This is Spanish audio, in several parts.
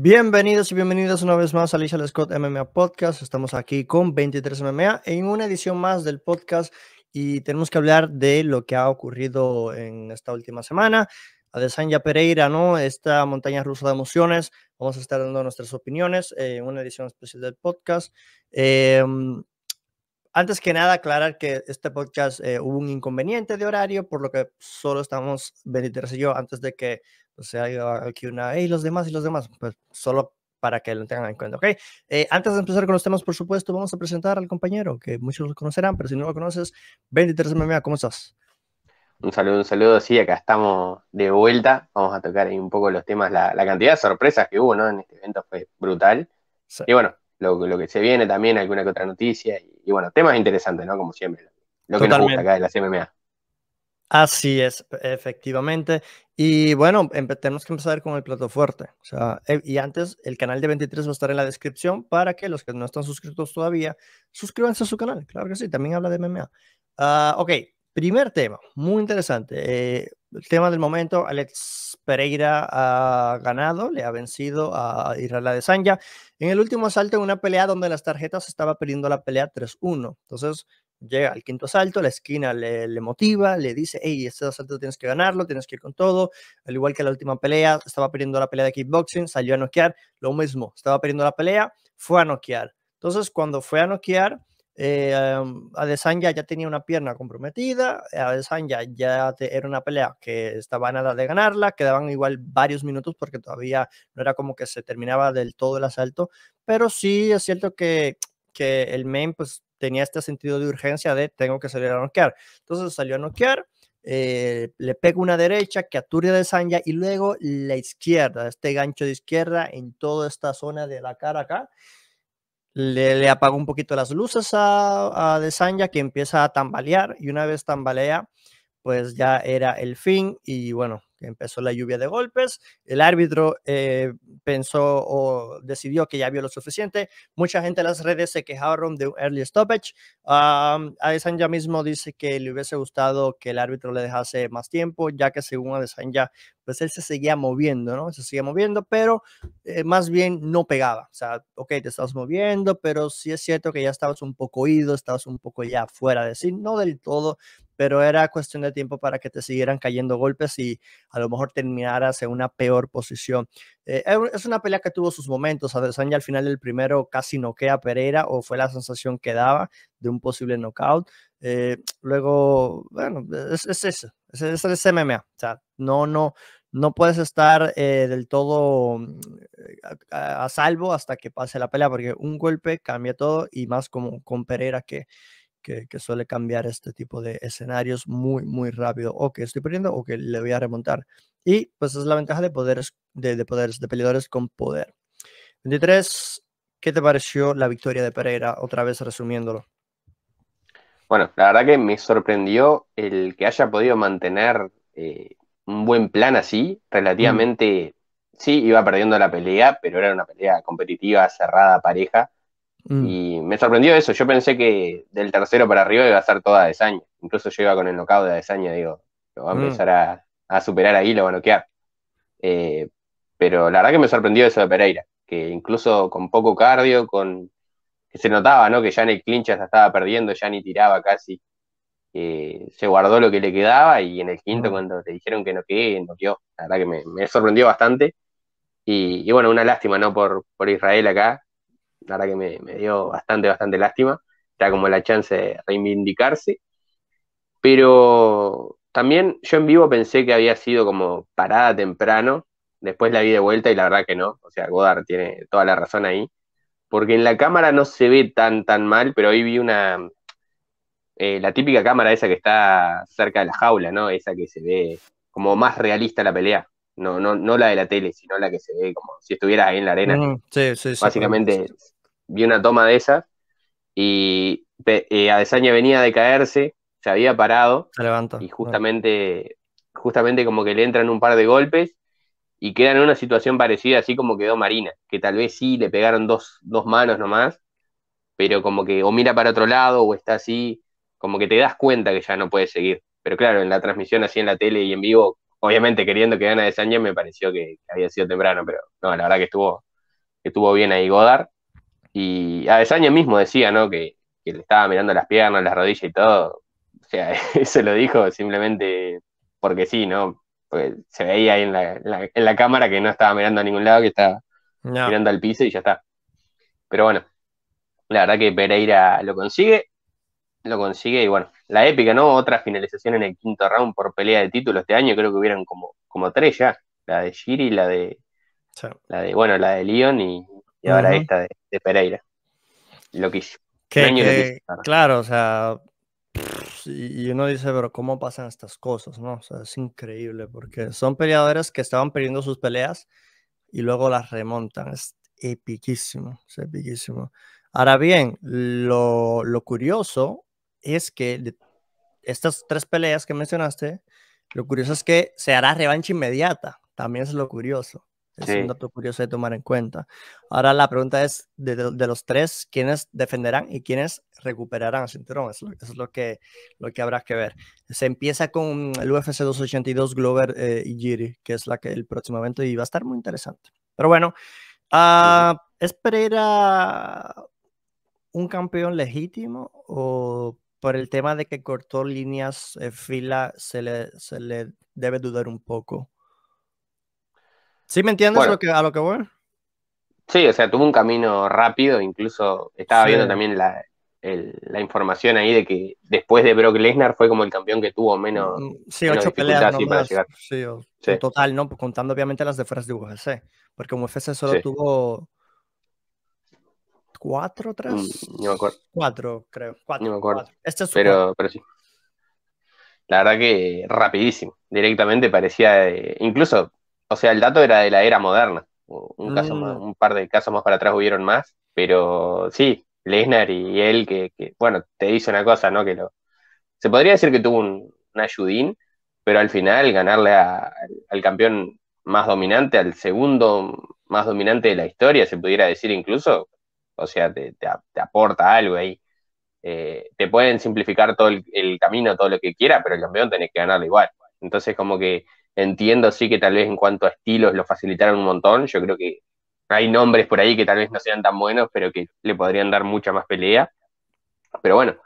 Bienvenidos y bienvenidas una vez más a Alicia Scott MMA Podcast. Estamos aquí con 23 MMA en una edición más del podcast y tenemos que hablar de lo que ha ocurrido en esta última semana. A Adesanya Pereira, ¿no? Esta montaña rusa de emociones. Vamos a estar dando nuestras opiniones eh, en una edición especial del podcast. Em, antes que nada, aclarar que este podcast eh, hubo un inconveniente de horario, por lo que solo estamos 23 y yo antes de que o sea, hay aquí una, y los demás y los demás, pues solo para que lo tengan en cuenta, ¿ok? Eh, antes de empezar con los temas, por supuesto, vamos a presentar al compañero, que muchos lo conocerán, pero si no lo conoces, 23 MMA, ¿cómo estás? Un saludo, un saludo, sí, acá estamos de vuelta, vamos a tocar ahí un poco los temas, la, cantidad de sorpresas que hubo, ¿no? En este evento fue brutal. Y bueno, lo, que se viene también, alguna que otra noticia, y, bueno, temas interesantes, ¿no? Como siempre, lo, lo que nos gusta acá de la MMA. Así es, efectivamente. Y bueno, tenemos que empezar con el plato fuerte. O sea, eh, y antes, el canal de 23 va a estar en la descripción para que los que no están suscritos todavía, suscríbanse a su canal. Claro que sí, también habla de MMA. Ah, ok, primer tema, muy interesante. Eh, el tema del momento, Alex Pereira ha ganado, le ha vencido a Israel Adesanya en el último asalto en una pelea donde las tarjetas estaba perdiendo la pelea 3-1. Entonces, llega al quinto asalto, la esquina le, motiva, le dice, hey, este asalto tienes que ganarlo, tienes que ir con todo, al igual que la última pelea, estaba perdiendo la pelea de kickboxing, salió a noquear, lo mismo, estaba perdiendo la pelea, fue a noquear. Entonces, cuando fue a noquear, eh, Adesanya ya tenía una pierna comprometida, Adesanya ya era una pelea que estaba nada de ganarla, quedaban igual varios minutos porque todavía no era como que se terminaba del todo el asalto, pero sí es cierto que, que el main pues tenía este sentido de urgencia de tengo que salir a noquear. Entonces salió a noquear, eh, le pego una derecha que aturde de Sanja y luego la izquierda, este gancho de izquierda en toda esta zona de la cara acá. Le, le apagó un poquito las luces a, a De que empieza a tambalear y una vez tambalea, pues ya era el fin y bueno, que empezó la lluvia de golpes, el árbitro eh, pensó o decidió que ya vio lo suficiente, mucha gente en las redes se quejaron de un early stoppage, um, ya mismo dice que le hubiese gustado que el árbitro le dejase más tiempo, ya que según ya pues él se seguía moviendo, ¿no? Se seguía moviendo, pero eh, más bien no pegaba, o sea, ok, te estabas moviendo, pero sí es cierto que ya estabas un poco ido, estabas un poco ya fuera de sí, no del todo, pero era cuestión de tiempo para que te siguieran cayendo golpes y a lo mejor terminaras en una peor posición. Eh, es una pelea que tuvo sus momentos. Adesanya al final del primero casi noquea a Pereira o fue la sensación que daba de un posible knockout. Eh, luego, bueno, es, eso, es, es, MMA. O sea, no, no, no puedes estar eh, del todo mm, a, salvo hasta que pase la pelea, porque un golpe cambia todo y más como con Pereira que que, suele cambiar este tipo de escenarios muy, muy rápido. O que estoy perdiendo o que le voy a remontar. Y pues es la ventaja de poderes, de, poderes, de peleadores con poder. 23, ¿qué te pareció la victoria de Pereira? Otra vez resumiéndolo. Bueno, la verdad que me sorprendió el que haya podido mantener eh, un buen plan así, mm. relativamente, sí, iba perdiendo la pelea, pero era una pelea competitiva, cerrada, pareja, Mm. Y me sorprendió eso. Yo pensé que del tercero para arriba iba a ser toda Desaña. Incluso yo iba con el nocaut de Desaña, digo, lo va a mm. empezar a, superar ahí, lo va a noquear. Eh, pero la verdad que me sorprendió eso de Pereira, que incluso con poco cardio, con que se notaba, Que ya en el clinch ya estaba perdiendo, ya ni tiraba casi. Eh, se guardó lo que le quedaba y en el quinto, mm. cuando te dijeron que no quedé, La verdad que me, sorprendió bastante. Y, bueno, una lástima, ¿no? por Israel acá, la verdad que me, dio bastante, bastante lástima. Era como la chance de reivindicarse. Pero también yo en vivo pensé que había sido como parada temprano, después la vi de vuelta y la verdad que no, o sea, Godard tiene toda la razón ahí, porque en la cámara no se ve tan, tan mal, pero ahí vi una, eh, la típica cámara esa que está cerca de la jaula, ¿no? Esa que se ve como más realista la pelea, no, no, no la de la tele, sino la que se ve como si estuviera ahí en la arena. sí, sí, sí, Básicamente vi una toma de esas y eh, Adesanya venía de caerse, se había parado y justamente, justamente como que le entran un par de golpes y quedan en una situación parecida así como quedó Marina, que tal vez sí le pegaron dos, manos nomás, pero como que o mira para otro lado o está así, como que te das cuenta que ya no puede seguir. Pero claro, en la transmisión así en la tele y en vivo, obviamente queriendo que gane Adesanya me pareció que, había sido temprano, pero no, la verdad que estuvo, que estuvo bien ahí Godard. Y Desaño ah, mismo decía, ¿no? Que, le estaba mirando las piernas, las rodillas y todo. O sea, eso lo dijo simplemente porque sí, ¿no? Porque se veía ahí en la, en, la, cámara que no estaba mirando a ningún lado, que estaba mirando al piso y ya está. Pero bueno, la verdad que Pereira lo consigue, lo consigue y bueno, la épica, ¿no? Otra finalización en el quinto round por pelea de título este año, creo que hubieran como, como tres ya, la de Giri la de, la de, bueno, la de Leon y, y ahora esta de, Pereira. Loquísimo. Que, claro, o sea, y uno dice, pero ¿cómo pasan estas cosas? ¿no? es increíble porque son peleadores que estaban perdiendo sus peleas y luego las remontan. Es epiquísimo, Ahora bien, lo, curioso es que estas tres peleas que mencionaste, lo curioso es que se hará revancha inmediata. También es lo curioso. Es un dato curioso de tomar en cuenta. Ahora la pregunta es, de, los tres, ¿quiénes defenderán y quiénes recuperarán el cinturón? es lo que, lo que habrá que ver. Se empieza con el UFC 282 Glover eh, y Giri, que es la que el próximo evento y va a estar muy interesante. Pero bueno, uh, ¿es un campeón legítimo o por el tema de que cortó líneas, eh, fila, se se le debe dudar un poco? ¿Sí me entiendes que, a lo que voy? Sí, o sea, tuvo un camino rápido, incluso estaba viendo también la, información ahí de que después de Brock Lesnar fue como el campeón que tuvo menos. Mm, mm, sí, ocho peleas sí, total, ¿no? Contando obviamente las de fuera de UFC, porque como UFC solo tuvo. ¿Cuatro, mm, tres? No me acuerdo. Cuatro, creo. Cuatro, no me acuerdo. Este pero, pero sí. La verdad que rapidísimo. Directamente parecía. incluso o sea, el dato era de la era moderna. Mm. Un, par de casos más para atrás hubieron más, pero sí, Lesnar y él, que, bueno, te dice una cosa, ¿no? Que lo, se podría decir que tuvo un, ayudín, pero al final ganarle al campeón más dominante, al segundo más dominante de la historia, se pudiera decir incluso, o sea, te, aporta algo ahí. Eh, te pueden simplificar todo el, camino, todo lo que quiera, pero el campeón tenés que ganarle igual. Entonces, como que Entiendo, sí, que tal vez en cuanto a estilos lo facilitaron un montón. Yo creo que hay nombres por ahí que tal vez no sean tan buenos, pero que le podrían dar mucha más pelea. Pero bueno,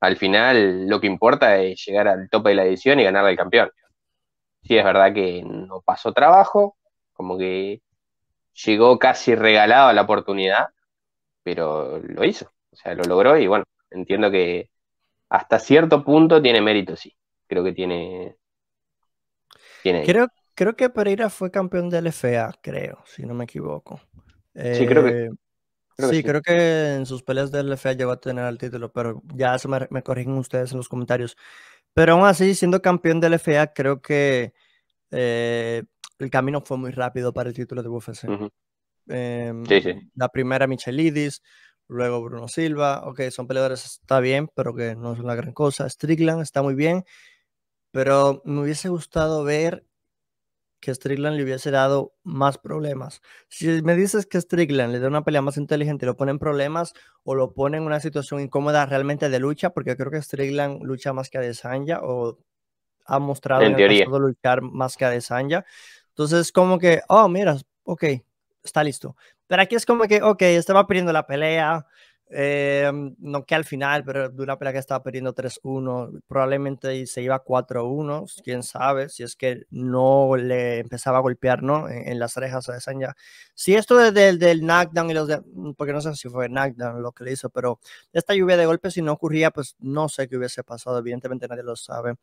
al final lo que importa es llegar al tope de la edición y ganar al campeón. Sí, es verdad que no pasó trabajo, como que llegó casi regalado a la oportunidad, pero lo hizo, o sea, lo logró y bueno, entiendo que hasta cierto punto tiene mérito, sí. Creo que tiene, Creo, creo que Pereira fue campeón del LFA, creo, si no me equivoco. sí, creo que. Eh, sí, creo que en sus peleas del LFA llegó a tener el título, pero ya me, me corrigen ustedes en los comentarios. Pero aún así, siendo campeón del LFA, creo que eh, el camino fue muy rápido para el título de UFC. Em, la primera Michelidis, luego Bruno Silva. Ok, son peleadores, está bien, pero que no es una gran cosa. Strickland está muy bien pero me hubiese gustado ver que Strickland le hubiese dado más problemas. Si me dices que Strickland le da una pelea más inteligente, lo ponen problemas o lo pone en una situación incómoda realmente de lucha, porque creo que Strickland lucha más que a Desanya o ha mostrado en, luchar más que a Desanya. Entonces, como que, oh, mira, ok, está listo. Pero aquí es como que, ok, estaba pidiendo la pelea, Em, no que al final, pero de una pelea que estaba perdiendo 3-1, probablemente se iba 4-1, quién sabe, si es que no le empezaba a golpear ¿no? en, las orejas a esaña Si esto del, del knockdown y los mm, porque no sé si fue knockdown lo que le hizo, pero esta lluvia de golpes, si no ocurría, pues no sé qué hubiese pasado, evidentemente nadie lo sabe.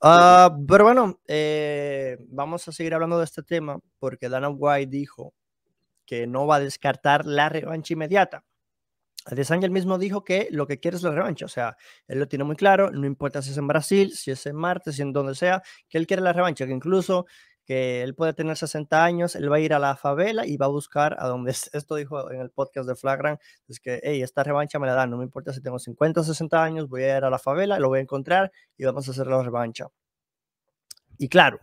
Ah, pero bueno, eh, vamos a seguir hablando de este tema porque Dana White dijo que no va a descartar la revancha inmediata Adesanya el mismo dijo que lo que quiere es la revancha, o sea, él lo tiene muy claro, no importa si es en Brasil, si es en Marte, si en donde sea, que él quiere la revancha, que incluso que él puede tener 60 años, él va a ir a la favela y va a buscar a donde, esto dijo en el podcast de Flagrant es que, hey, esta revancha me la dan, no me importa si tengo 50 o 60 años, voy a ir a la favela, lo voy a encontrar y vamos a hacer la revancha. Y claro,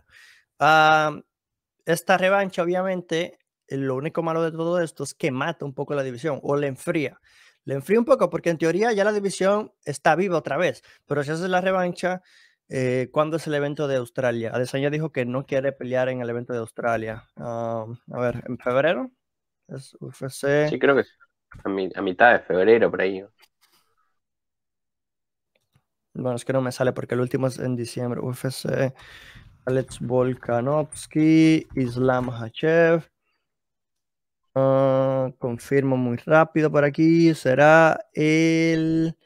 esta revancha obviamente, lo único malo de todo esto es que mata un poco la división o le enfría. Le enfrío un poco porque en teoría ya la división está viva otra vez, pero si es la revancha, eh, ¿cuándo es el evento de Australia? Adesanya dijo que no quiere pelear en el evento de Australia. Ah, a ver, ¿en febrero? Es UFC. Sí, creo que a, mitad de febrero por ahí. Bueno, es que no me sale porque el último es en diciembre. UFC, Alex Volkanovski, Islam Hachev. Ah, confirmo muy rápido por aquí. Será el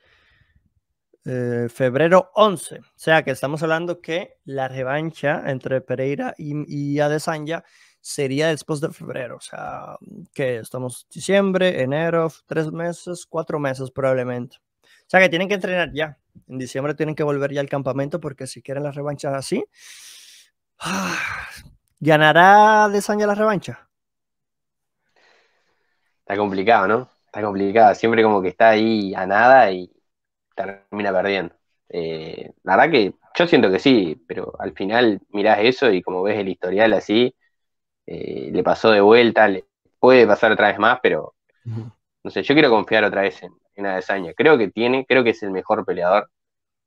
eh, febrero 11. O sea que estamos hablando que la revancha entre Pereira y, Adesanya sería después de febrero. O sea, que estamos diciembre, enero, tres meses, cuatro meses probablemente. O sea que tienen que entrenar ya. En diciembre tienen que volver ya al campamento porque si quieren las revancha así, ah, ¿ganará Adesanya la revancha? Está complicado, ¿no? Está complicado. Siempre como que está ahí a nada y termina perdiendo. Eh, la verdad que yo siento que sí, pero al final mirás eso y como ves el historial así, eh, le pasó de vuelta, le puede pasar otra vez más, pero no sé, yo quiero confiar otra vez en, en Adesanya. Creo que tiene, creo que es el mejor peleador,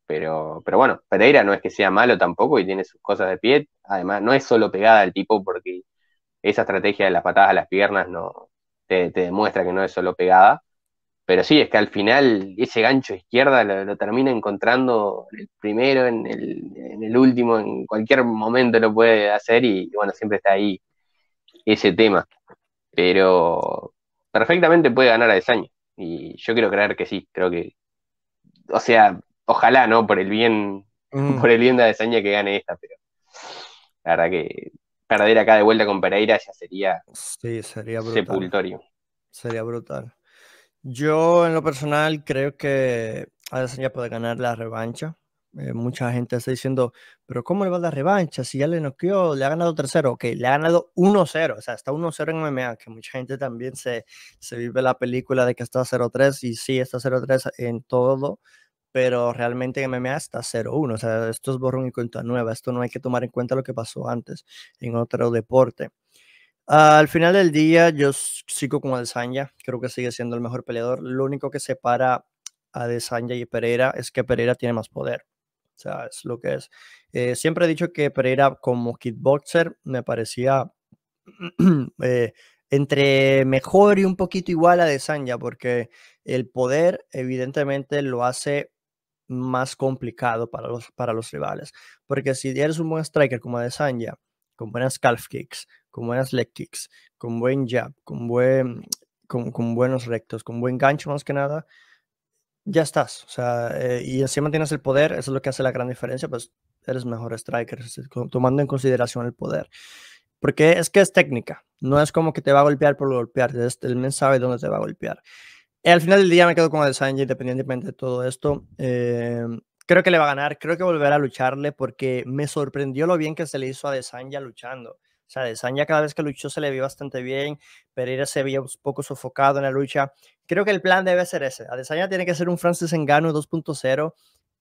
pero, pero bueno, Pereira no es que sea malo tampoco y tiene sus cosas de pie. Además, no es solo pegada al tipo porque esa estrategia de las patadas a las piernas no, te, demuestra que no es solo pegada. Pero sí, es que al final ese gancho izquierda lo, termina encontrando el primero, en el, último, en cualquier momento lo puede hacer y, bueno, siempre está ahí ese tema. Pero perfectamente puede ganar a Desaño y yo quiero creer que sí, creo que, o sea, ojalá, ¿no? Por el bien, mm. por el bien de Desaño que gane esta, pero la verdad que perder acá de vuelta con Pereira ya sería, sería brutal. sepultorio. Sería brutal. Yo en lo personal creo que Adesanya puede ganar la revancha. Eh, mucha gente está diciendo, pero ¿cómo le va la revancha? Si ya le noqueó, le ha ganado tercero, que le ha ganado 1-0, o sea, está 1-0 en MMA, que mucha gente también se, se vive la película de que está 0-3 y sí, está 0-3 en todo, pero realmente en MMA está 0-1, o sea, esto es borrón y cuenta nueva, esto no hay que tomar en cuenta lo que pasó antes en otro deporte. al final del día, yo sigo con Adesanya, creo que sigue siendo el mejor peleador, lo único que separa a Adesanya y Pereira es que Pereira tiene más poder. O sea, es lo que es. Eh, siempre he dicho que Pereira como kickboxer me parecía eh, entre mejor y un poquito igual a Adesanya, porque el poder evidentemente lo hace más complicado para los, para los rivales. Porque si eres un buen striker como Adesanya, con buenas calf kicks, con buenas leg kicks, con buen jab, con, buen, con, buenos rectos, con buen gancho más que nada, ya estás. O sea, eh, y así mantienes el poder, eso es lo que hace la gran diferencia, pues eres mejor striker, tomando en consideración el poder. Porque es que es técnica, no es como que te va a golpear por golpear, men sabe dónde te va a golpear. Eh, al final del día me quedo con Adesanya independientemente de todo esto. Eh, creo que le va a ganar, creo que volverá a lucharle porque me sorprendió lo bien que se le hizo a Adesanya luchando. O sea, Adesanya cada vez que luchó se le vio bastante bien, Pereira se vio un poco sofocado en la lucha. Creo que el plan debe ser ese. Adesanya tiene que ser un Francis Engano 2.0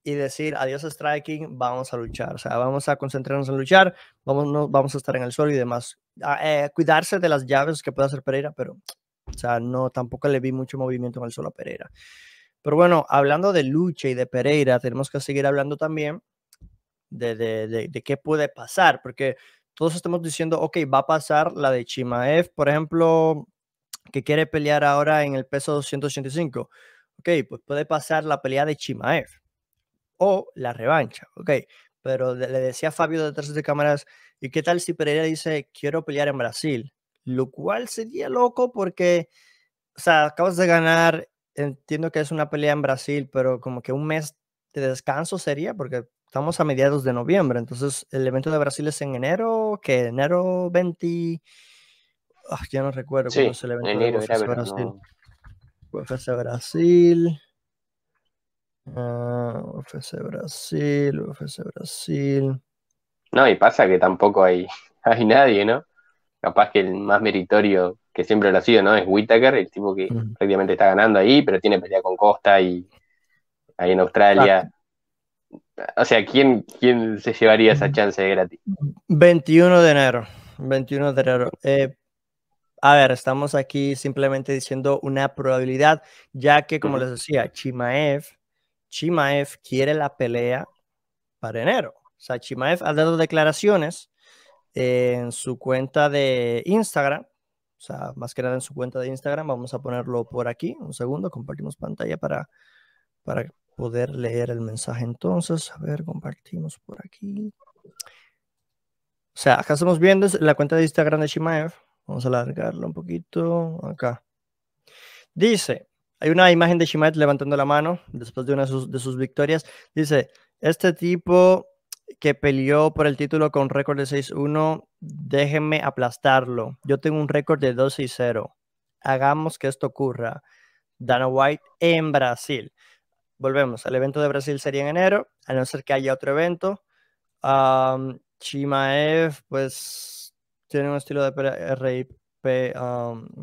y decir adiós striking, vamos a luchar, o sea, vamos a concentrarnos en luchar, vamos, no, vamos a estar en el suelo y demás. Ah, eh, cuidarse de las llaves que pueda hacer Pereira, pero o sea, no, tampoco le vi mucho movimiento en el solo Pereira. Pero bueno, hablando de Lucha y de Pereira, tenemos que seguir hablando también de, qué puede pasar, porque todos estamos diciendo, ok, va a pasar la de Chimaev, por ejemplo, que quiere pelear ahora en el peso 285. Ok, pues puede pasar la pelea de Chimaev o la revancha. Ok, pero le decía a Fabio detrás de cámaras, ¿y qué tal si Pereira dice, quiero pelear en Brasil? lo cual sería loco porque, o sea, acabas de ganar, entiendo que es una pelea en Brasil, pero como que un mes de descanso sería porque estamos a mediados de noviembre, entonces el evento de Brasil es en enero, que enero 20, ah, ya no recuerdo sí, es el evento enero, de UFC Brasil. No. Brasil. UFC ah, Brasil, Brasil. No, y pasa que tampoco hay, hay nadie, ¿no? capaz que el más meritorio que siempre lo ha sido, ¿no? Es Whittaker, el tipo que prácticamente está ganando ahí, pero tiene pelea con Costa y ahí en Australia. O sea, ¿quién, ¿quién se llevaría esa chance de gratis? 21 de enero. 21 de enero. Eh, a ver, estamos aquí simplemente diciendo una probabilidad, ya que, como les decía, Chimaev, Chimaev quiere la pelea para enero. O sea, Chimaev ha dado declaraciones en su cuenta de Instagram. O sea, más que nada en su cuenta de Instagram. Vamos a ponerlo por aquí. Un segundo, compartimos pantalla para, para poder leer el mensaje. Entonces, a ver, compartimos por aquí. O sea, acá estamos viendo la cuenta de Instagram de Shimaev. Vamos a alargarlo un poquito. Acá. Dice, hay una imagen de Shimaev levantando la mano después de una de sus, de sus victorias. Dice, este tipo que peleó por el título con récord de 6-1, déjenme aplastarlo. Yo tengo un récord de 2-0. Hagamos que esto ocurra. Dana White en Brasil. Volvemos, el evento de Brasil sería en enero, a no ser que haya otro evento. Chimaev, pues, tiene un estilo de pelea. RIP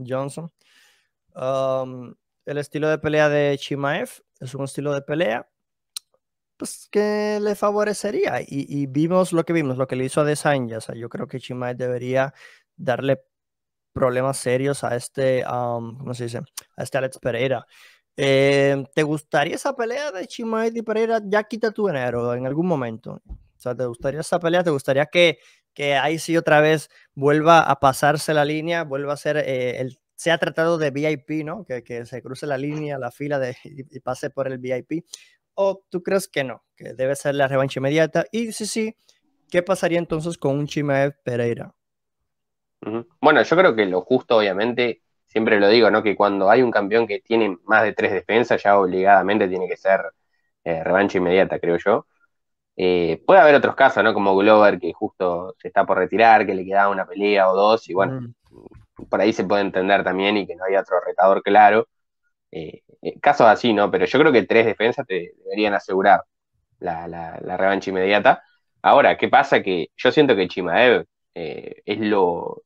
Johnson. el estilo de pelea de Chimaev es un estilo de pelea pues, que le favorecería. Y, vimos lo que vimos, lo que le hizo a Desaña. O sea, yo creo que Chimay debería darle problemas serios a este, ¿cómo se dice? A este Alex Pereira. Eh, ¿Te gustaría esa pelea de Chimay y Pereira? Ya quita tu enero en algún momento. O sea, ¿te gustaría esa pelea? ¿Te gustaría que, que ahí sí otra vez vuelva a pasarse la línea, vuelva a ser eh, sea tratado de VIP, ¿no? Que, que, se cruce la línea, la fila de, y pase por el VIP o tú crees que no, que debe ser la revancha inmediata. Y si sí, ¿qué pasaría entonces con un Chimaev Pereira? Bueno, yo creo que lo justo, obviamente, siempre lo digo, ¿no? Que cuando hay un campeón que tiene más de tres defensas, ya obligadamente tiene que ser eh, revancha inmediata, creo yo. Eh, puede haber otros casos, ¿no? Como Glover, que justo se está por retirar, que le queda una pelea o dos, y bueno, mm. por ahí se puede entender también y que no hay otro retador claro. Eh, eh, casos así, ¿no? Pero yo creo que tres defensas te deberían asegurar la, revancha inmediata. Ahora, ¿qué pasa? Que yo siento que Chimaev eh, es lo,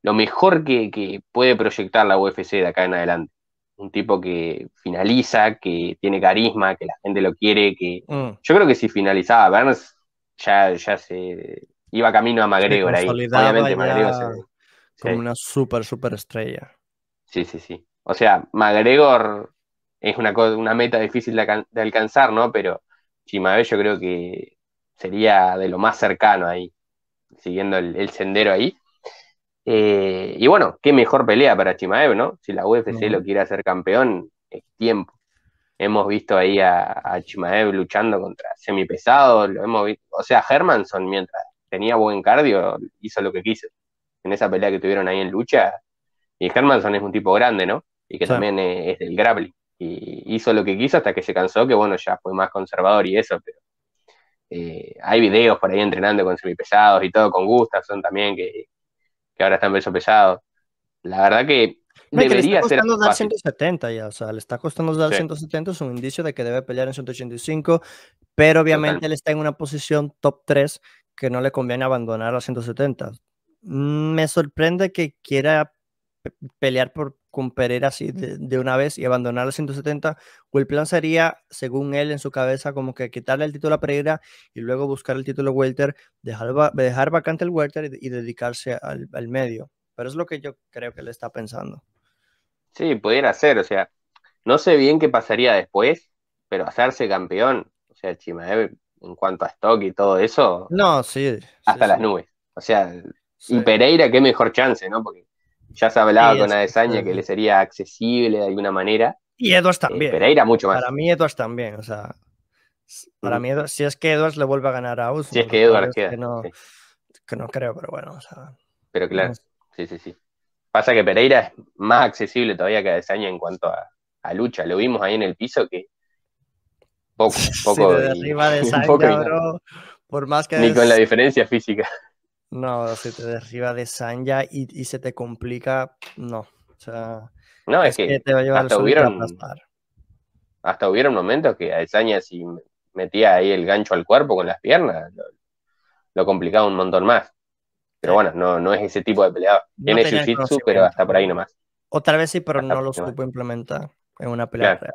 lo mejor que, puede proyectar la UFC de acá en adelante. Un tipo que finaliza, que tiene carisma, que la gente lo quiere, que mm. yo creo que si finalizaba Burns ya, ya se iba camino a McGregor ahí. Obviamente Como una super super estrella. Sí, sí, sí. O sea, McGregor es una, meta difícil de, alcanzar, ¿no? Pero Chimaev yo creo que sería de lo más cercano ahí, siguiendo el, sendero ahí. Eh, y bueno, qué mejor pelea para Chimaev, ¿no? Si la UFC lo quiere hacer campeón, es tiempo. Hemos visto ahí a, a Chimaev luchando contra semipesado, lo hemos visto. O sea, Hermanson, mientras tenía buen cardio, hizo lo que quiso. En esa pelea que tuvieron ahí en lucha, y Hermanson es un tipo grande, ¿no? y que también es, del grappling. Y hizo lo que quiso hasta que se cansó, que bueno, ya fue más conservador y eso, pero eh, hay videos por ahí entrenando con semipesados y todo, con son también, que, que ahora están en peso pesado. La verdad que debería que le está costando dar 170 ya, o sea, le está costando dar 170, es un indicio de que debe pelear en 185, pero obviamente él está en una posición top 3 que no le conviene abandonar a 170. Mm, me sorprende que quiera pelear por, con Pereira así de, una vez y abandonar los 170, o el plan sería, según él en su cabeza, como que quitarle el título a Pereira y luego buscar el título Welter, dejar, dejar vacante el Welter y, dedicarse al, medio. Pero es lo que yo creo que él está pensando. Sí, pudiera ser, o sea, no sé bien qué pasaría después, pero hacerse campeón, o sea, Chimaev en cuanto a stock y todo eso. No, sí. Hasta las nubes. O sea, y Pereira, qué mejor chance, ¿no? Porque ya se hablaba con Adesanya que le sería accesible de alguna manera. Y Edwards también. Eh, Pereira mucho más. Para mí Edwards también, o sea. Para mm. mí, si es que Edwards le vuelve a ganar a Usman. Si es que Edwards queda. Que no, creo, pero bueno, Pero claro, sí, sí, sí. Pasa que Pereira es más accesible todavía que Adesanya en cuanto a, lucha. Lo vimos ahí en el piso que poco, poco. por más que ni con la diferencia física. No, si te derriba de Sanja y, se te complica, no. O sea, no, es, que, te va a llevar hasta, hubieron, hasta hubieron momentos que Sanya si metía ahí el gancho al cuerpo con las piernas, lo, complicaba un montón más. Pero bueno, no, no es ese tipo de pelea Tiene no jitsu pero hasta por ahí nomás. Otra vez sí, pero no lo supo implementar en una pelea real.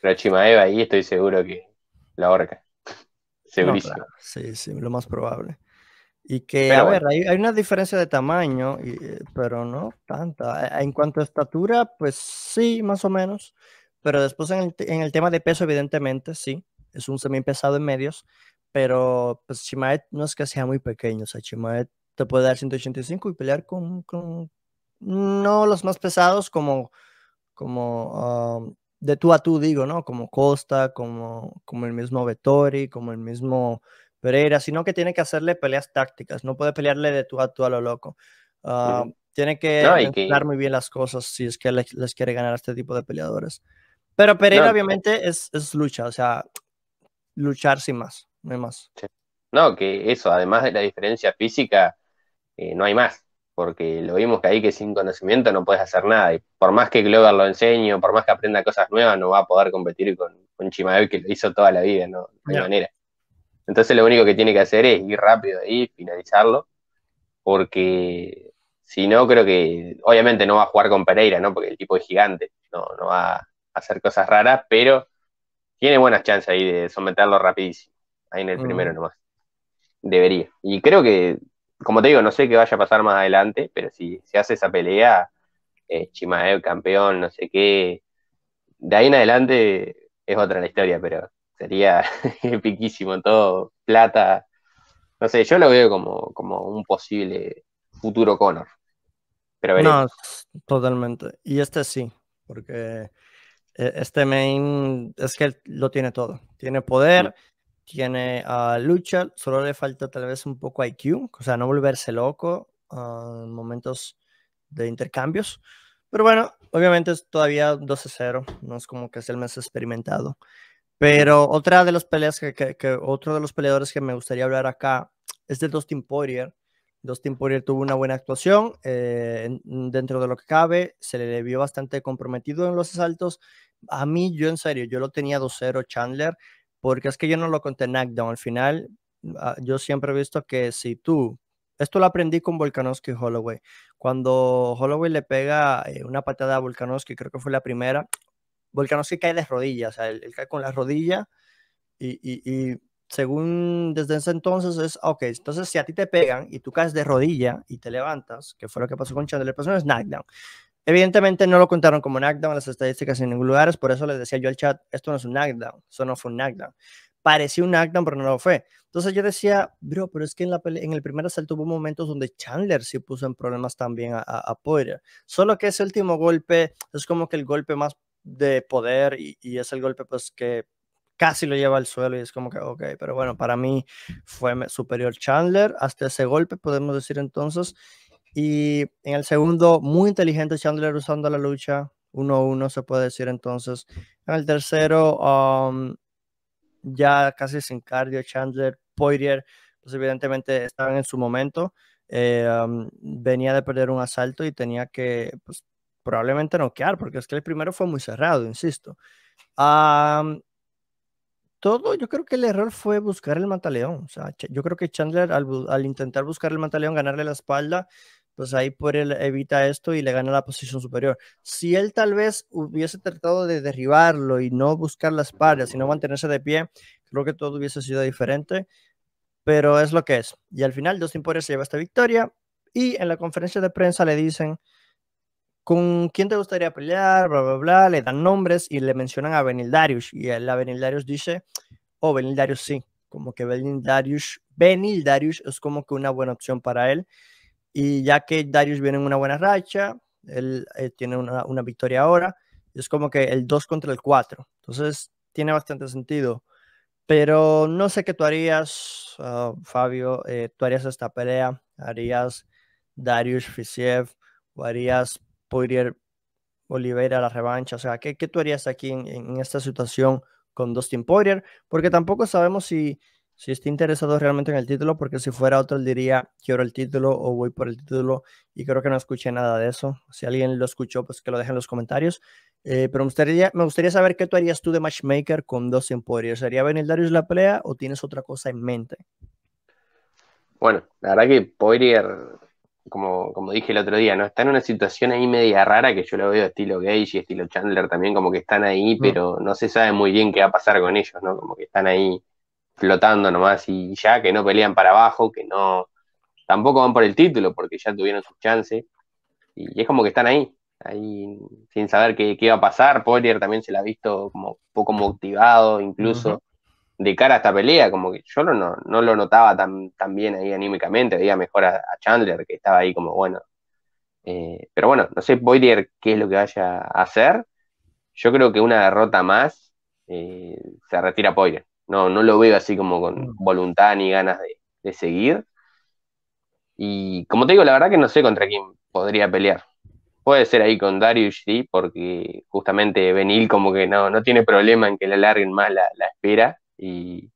Pero Chimaeva ahí estoy seguro que la horca. Segurísimo. Sí, sí, lo más probable. Y que, a ver, hay, una diferencia de tamaño, eh, pero no tanta. Eh, en cuanto a estatura, pues sí, más o menos. Pero después en el, en el tema de peso, evidentemente, sí. Es un semi pesado en medios. Pero pues Chimaet no es que sea muy pequeño. O sea, Chimaet te puede dar 185 y pelear con, con no los más pesados como, como um, de tú a tú, digo, ¿no? Como Costa, como, como el mismo Vettori, como el mismo Pereira, sino que tiene que hacerle peleas tácticas, no puede pelearle de tú a tú a lo loco. Ah, tiene que hablar muy bien las cosas si es que les, quiere ganar a este tipo de peleadores. Pero Pereira obviamente es, lucha, o sea, luchar sin más, no hay más. No, que eso, además de la diferencia física, eh, no hay más, porque lo vimos que ahí que sin conocimiento no puedes hacer nada, y por más que Glover lo enseñe, por más que aprenda cosas nuevas, no va a poder competir con, con Chimaev que lo hizo toda la vida, no, manera. Entonces lo único que tiene que hacer es ir rápido ahí, finalizarlo, porque si no, creo que obviamente no va a jugar con Pereira, ¿no? Porque el tipo es gigante, no, no va a hacer cosas raras, pero tiene buenas chances ahí de someterlo rapidísimo, ahí en el primero mm. nomás. Debería. Y creo que, como te digo, no sé qué vaya a pasar más adelante, pero si se hace esa pelea, eh, Chimaev campeón, no sé qué, de ahí en adelante es otra la historia, pero sería en todo, plata. No sé, yo lo veo como, como un posible futuro Connor. Pero No, totalmente. Y este sí, porque e, este main es que lo tiene todo. Tiene poder, tiene ah, lucha, solo le falta tal vez un poco IQ, o sea, no volverse loco ah, en momentos de intercambios. Pero bueno, obviamente es todavía 12-0, no es como que es el más experimentado. Pero otra de peleas otro de los peleadores que me gustaría hablar acá es de Dustin Poirier. Dustin Poirier tuvo una buena actuación eh, mm, dentro de lo que cabe, se le vio bastante comprometido en los asaltos. A mí, yo en serio, yo lo tenía 2-0 Chandler, porque es que yo no lo conté knockdown. Al final, mm, ah, yo siempre he visto que si tú, esto lo aprendí con Volkanovski y Holloway, cuando Holloway le pega eh, una patada a Volkanovski, creo que fue la primera, que cae de rodillas, o sea, él, cae con la rodilla y, y, y, según desde ese entonces es, ah, ok, entonces si a ti te pegan y tú caes de rodilla y te levantas, que fue lo que pasó con Chandler, pero pues no es knockdown. Evidentemente no lo contaron como knockdown las estadísticas en ningún lugar, por eso les decía yo al chat, esto no es un knockdown, eso no fue un knockdown. Parecía un knockdown, pero no lo fue. Entonces yo decía, bro, pero es que en, la en el primer asalto hubo momentos donde Chandler sí puso en problemas también a, a, a Poirier. Solo que ese último golpe es como que el golpe más de poder y, es el golpe pues que casi lo lleva al suelo y es como que, ok, pero bueno, para mí fue superior Chandler hasta ese golpe, podemos decir entonces. Y en el segundo, muy inteligente Chandler usando la lucha, 1-1 se puede decir entonces. En el tercero, um, ya casi sin cardio, Chandler, Poirier, pues evidentemente estaban en su momento. Eh, um, venía de perder un asalto y tenía que pues, probablemente noquear, porque es que el primero fue muy cerrado, insisto. todo, yo creo que el error fue buscar el mataleón. O sea, yo creo que Chandler al, intentar buscar el mataleón, ganarle la espalda, pues ahí por él evita esto y le gana la posición superior. Si él tal vez hubiese tratado de derribarlo y no buscar la espalda, sino mantenerse de pie, creo que todo hubiese sido diferente. Pero es lo que es. Y al final, Dustin Poirier se lleva esta victoria y en la conferencia de prensa le dicen ¿con quién te gustaría pelear? Bla, bla, bla. Le dan nombres y le mencionan a Benildarius. Y el Benildarius dice, oh, Benildarius sí. Como que Benildarius, Benildarius es como que una buena opción para él. Y ya que Darius viene en una buena racha, él, eh, tiene una, una, victoria ahora. Es como que el 2 contra el 4. Entonces, tiene bastante sentido. Pero no sé qué tú harías, ah, Fabio. Eh, ¿Tú harías esta pelea? ¿Harías Darius Fisiev? ¿O harías Poirier, Oliveira la revancha? O sea, ¿qué, tú harías aquí en, esta situación con Dustin Poirier? Porque tampoco sabemos si, si está interesado realmente en el título, porque si fuera otro, él diría, quiero el título o voy por el título, y creo que no escuché nada de eso. Si alguien lo escuchó, pues que lo deje en los comentarios. Eh, pero me gustaría, me gustaría saber qué tú harías tú de matchmaker con Dustin Poirier. ¿Sería venir Darius la pelea o tienes otra cosa en mente? Bueno, la verdad que Poirier como, como dije el otro día, ¿no? Está en una situación ahí media rara que yo lo veo estilo Gage y estilo Chandler también, como que están ahí, mm. pero no se sabe muy bien qué va a pasar con ellos, ¿no? Como que están ahí flotando nomás y ya, que no pelean para abajo, que no, tampoco van por el título porque ya tuvieron sus chances. Y es como que están ahí, ahí sin saber qué, va a pasar. Poirier también se la ha visto como poco motivado, incluso de cara a esta pelea, como que yo no, lo notaba tan, tan bien ahí anímicamente, veía mejor a, Chandler que estaba ahí como bueno. Eh, pero bueno, no sé decir qué es lo que vaya a hacer. Yo creo que una derrota más eh, se retira Poirier. No, no lo veo así como con mm. voluntad ni ganas de, seguir. Y como te digo, la verdad que no sé contra quién podría pelear puede ser ahí con Darius sí, porque justamente Benil como que no, no tiene problema en que le alarguen más la, la espera y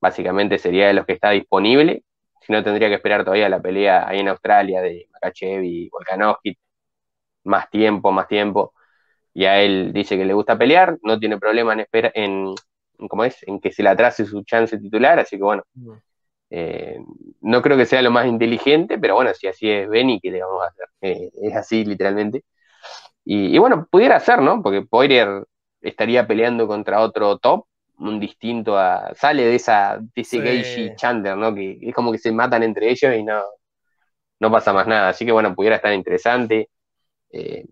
básicamente sería de los que está disponible. Si no, tendría que esperar todavía la pelea ahí en Australia de Makachev y Volkanovski. Más tiempo, más tiempo. Y a él dice que le gusta pelear, no tiene problema en, espera, en, es? en que se le atrase su chance titular, así que bueno, mm. eh, no creo que sea lo más inteligente, pero bueno, si así es Benny, que le vamos a hacer? Eh, es así literalmente. Y, y, bueno, pudiera ser, ¿no? Porque Poirier estaría peleando contra otro top, un distinto a. sale de esa, de ese Geishi Chandler, ¿no? Que es como que se matan entre ellos y no, no pasa más nada. Así que bueno, pudiera estar interesante. Eh,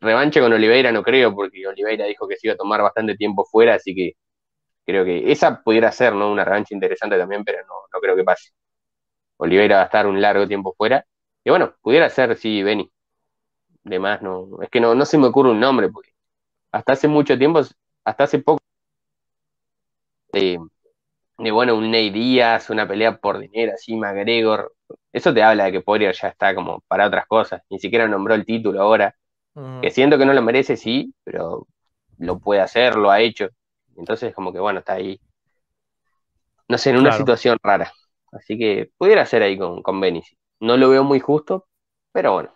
revancha con Oliveira no creo, porque Oliveira dijo que se iba a tomar bastante tiempo fuera, así que creo que esa pudiera ser, ¿no? Una revancha interesante también, pero no, creo que pase. Oliveira va a estar un largo tiempo fuera. Y bueno, pudiera ser, sí, Benny. De más, no. Es que no, no se me ocurre un nombre, porque hasta hace mucho tiempo, hasta hace poco este, de, bueno, un Ney Díaz, una pelea por dinero, así, McGregor. Eso te habla de que Poirier ya está como para otras cosas. Ni siquiera nombró el título ahora. Mm. Que siento que no lo merece, sí, pero lo puede hacer, lo ha hecho. Entonces, como que bueno, está ahí. No sé, en una situación rara. Así que pudiera ser ahí con, con No lo veo muy justo, pero bueno.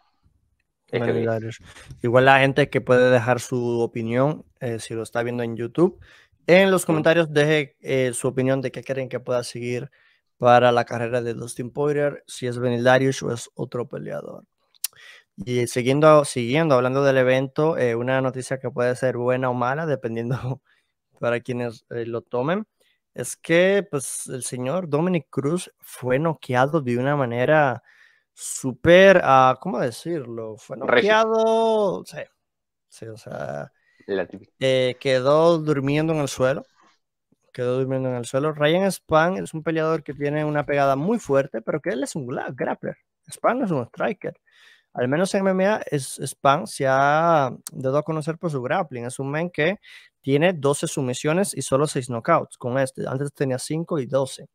Igual la gente que puede dejar su opinión, eh, si lo está viendo en YouTube, en los comentarios deje eh, su opinión de qué creen que pueda seguir para la carrera de Dustin Poirier, si es Benildarius o es otro peleador. Y siguiendo, siguiendo hablando del evento, eh, una noticia que puede ser buena o mala, dependiendo para quienes eh, lo tomen, es que pues, el señor Dominic Cruz fue noqueado de una manera súper, ah, ¿cómo decirlo? Fue noqueado, sí, sí, o sea, eh, quedó durmiendo en el suelo. Quedó durmiendo en el suelo. Ryan Span es un peleador que tiene una pegada muy fuerte, pero que él es un grappler. Span es un striker. Al menos en MMA, es, Span se ha dado a conocer por su grappling. Es un men que tiene 12 sumisiones y solo 6 knockouts con este. Antes tenía 5 y 12. O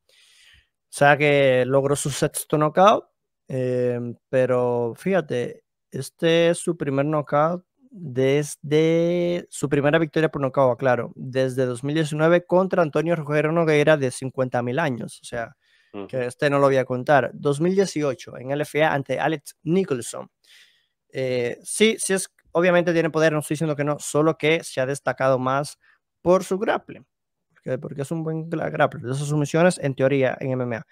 sea que logró su sexto knockout. Eh, pero fíjate, este es su primer knockout desde su primera victoria por nocaut, claro, desde 2019 contra Antonio Rojero Nogueira de 50.000 años, o sea, que este no lo voy a contar. 2018 en LFA ante Alex Nicholson. Eh, sí, sí es, obviamente tiene poder, no estoy diciendo que no, solo que se ha destacado más por su grapple, porque, es un buen grapple, de sus sumisiones en teoría en MMA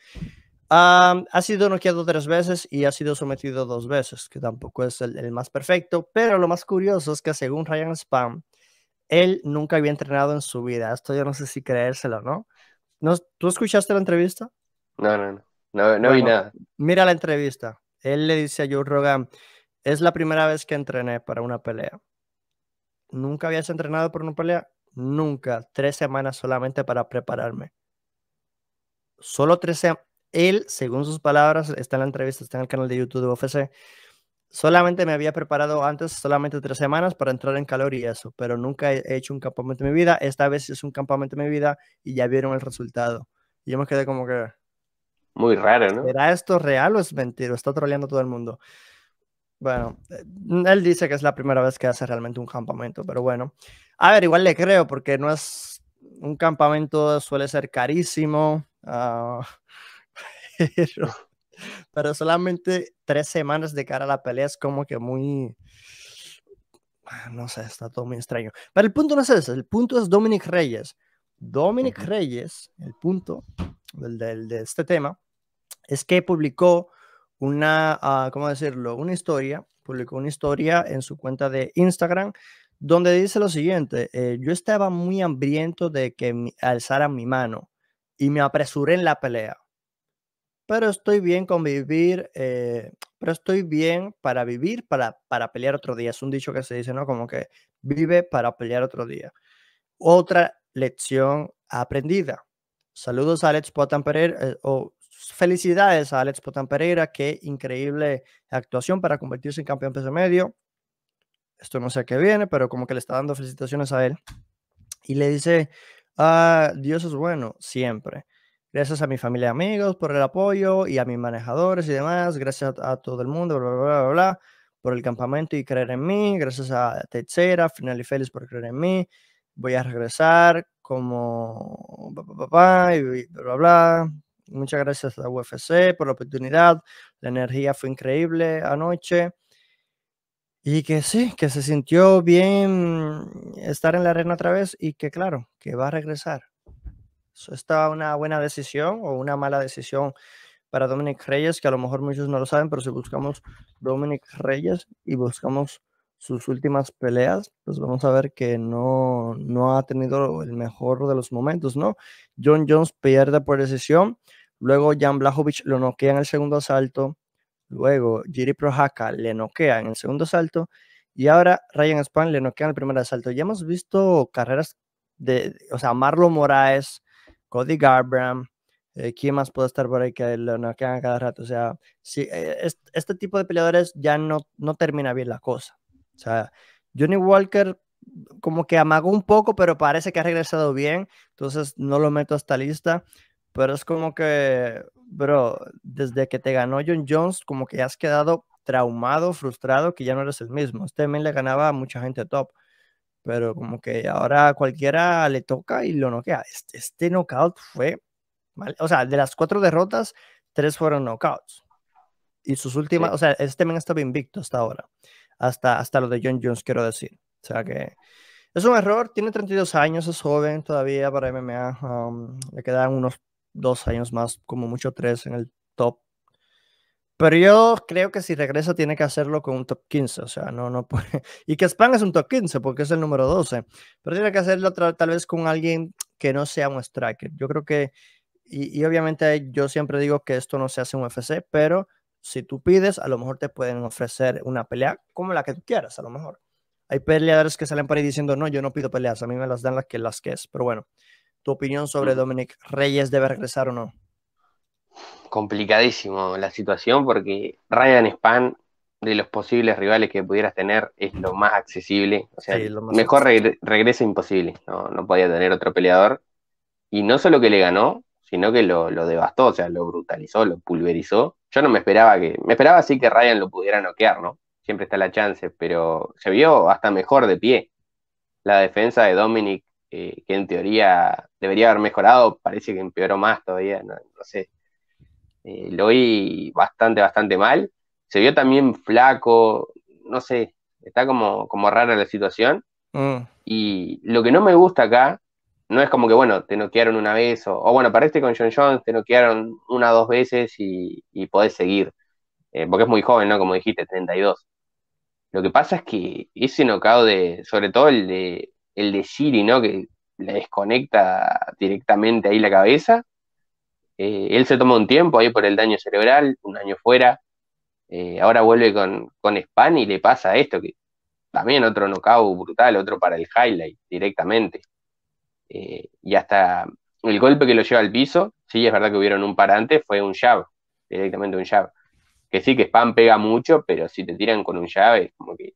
ha sido noqueado tres veces y ha sido sometido dos veces, que tampoco es el, más perfecto, pero lo más curioso es que según Ryan Spam, él nunca había entrenado en su vida. Esto yo no sé si creérselo, ¿no? ¿No ¿Tú escuchaste la entrevista? No, no, no. No, vi nada. Mira la entrevista. Él le dice a Joe Rogan, es la primera vez que entrené para una pelea. ¿Nunca habías entrenado para una pelea? Nunca. Tres semanas solamente para prepararme. Solo tres semanas él, según sus palabras, está en la entrevista, está en el canal de YouTube de UFC. Solamente me había preparado antes, solamente tres semanas para entrar en calor y eso, pero nunca he hecho un campamento en mi vida. Esta vez es un campamento en mi vida y ya vieron el resultado. Y yo me quedé como que. Muy raro, ¿no? ¿Era esto real o es mentira? Está troleando todo el mundo. Bueno, eh, él dice que es la primera vez que hace realmente un campamento, pero bueno. A ver, igual le creo, porque no es. Un campamento suele ser carísimo. Ah... pero, solamente tres semanas de cara a la pelea es como que muy... Ah, no sé, está todo muy extraño. Pero el punto no es ese, el punto es Dominic Reyes. Dominic Reyes, el punto del, de este tema, es que publicó una, ah, ¿cómo decirlo? Una historia, publicó una historia en su cuenta de Instagram donde dice lo siguiente, eh, yo estaba muy hambriento de que me alzaran mi mano y me apresuré en la pelea pero estoy bien con eh, pero estoy bien para vivir, para, para pelear otro día. Es un dicho que se dice, ¿no? Como que vive para pelear otro día. Otra lección aprendida. Saludos a Alex Potan Pereira, eh, o felicidades a Alex Potan Pereira, qué increíble actuación para convertirse en campeón peso medio. Esto no sé qué viene, pero como que le está dando felicitaciones a él. Y le dice, ah, Dios es bueno siempre. Gracias a mi familia y amigos por el apoyo y a mis manejadores y demás. Gracias a, todo el mundo, bla, bla, bla, por el campamento y creer en mí. Gracias a Techera, Final y Félix por creer en mí. Voy a regresar como papá y bla, bla, bla. Muchas gracias a la UFC por la oportunidad. La energía fue increíble anoche. Y que sí, que se sintió bien estar en la arena otra vez y que claro, que va a regresar. Está una buena decisión o una mala decisión para Dominic Reyes, que a lo mejor muchos no lo saben, pero si buscamos Dominic Reyes y buscamos sus últimas peleas, pues vamos a ver que no, no ha tenido el mejor de los momentos, ¿no? John Jones pierde por decisión, luego Jan Blajovic lo noquea en el segundo asalto, luego Jiri Prohaska le noquea en el segundo asalto, y ahora Ryan Span le noquea en el primer asalto. Ya hemos visto carreras de, o sea, Marlo Moraes, Cody Garbram, eh, ¿quién más puede estar por ahí que lo noquean cada rato? O sea, si, e, este tipo de peleadores ya no, no termina bien la cosa. O sea, Johnny Walker como que amagó un poco, pero parece que ha regresado bien, entonces no lo meto a esta lista, pero es como que, bro, desde que te ganó John Jones, como que has quedado traumado, frustrado, que ya no eres el mismo. Este también le ganaba a mucha gente top. Pero como que ahora cualquiera le toca y lo noquea. Este, este knockout fue O sea, de las cuatro derrotas, tres fueron knockouts. Y sus últimas, o sea, este men estaba invicto hasta ahora. Hasta, hasta lo de John Jones, quiero decir. O sea que es un error, tiene 32 años, es joven todavía para MMA. Um, le quedan unos dos años más, como mucho tres en el top. Pero yo creo que si regresa tiene que hacerlo con un top 15, o sea, no, no puede. Y que Span es un top 15 porque es el número 12, pero tiene que hacerlo tal vez con alguien que no sea un striker. Yo creo que, y, obviamente yo siempre digo que esto no se hace en UFC, pero si tú pides, a lo mejor te pueden ofrecer una pelea como la que tú quieras, a lo mejor. Hay peleadores que salen por ahí diciendo, no, yo no pido peleas, a mí me las dan las que, las que es. Pero bueno, tu opinión sobre mm. Dominic Reyes debe regresar o no complicadísimo la situación porque Ryan Span, de los posibles rivales que pudieras tener, es lo más accesible. O sea, mejor regreso regresa imposible. No, podía tener otro peleador. Y no solo que le ganó, sino que lo, devastó, o sea, lo brutalizó, lo pulverizó. Yo no me esperaba que. Me esperaba sí que Ryan lo pudiera noquear, ¿no? Siempre está la chance, pero se vio hasta mejor de pie. La defensa de Dominic, eh, que en teoría debería haber mejorado, parece que empeoró más todavía, no, no sé eh, lo vi bastante, bastante mal. Se vio también flaco, no sé, está como, como rara la situación. Mm. Y lo que no me gusta acá, no es como que, bueno, te noquearon una vez, o, bueno, parece con John Jones, te noquearon una o dos veces y, y podés seguir. Eh, porque es muy joven, ¿no? Como dijiste, 32. Lo que pasa es que ese knockout de, sobre todo el de, el de Siri ¿no? Que le desconecta directamente ahí la cabeza, eh, él se tomó un tiempo ahí por el daño cerebral, un año fuera. Eh, ahora vuelve con, con Span y le pasa esto, que también otro knockout brutal, otro para el highlight directamente. Eh, y hasta el golpe que lo lleva al piso, sí, es verdad que hubieron un parante, fue un jab, directamente un jab. Que sí, que Spam pega mucho, pero si te tiran con un jab, es como que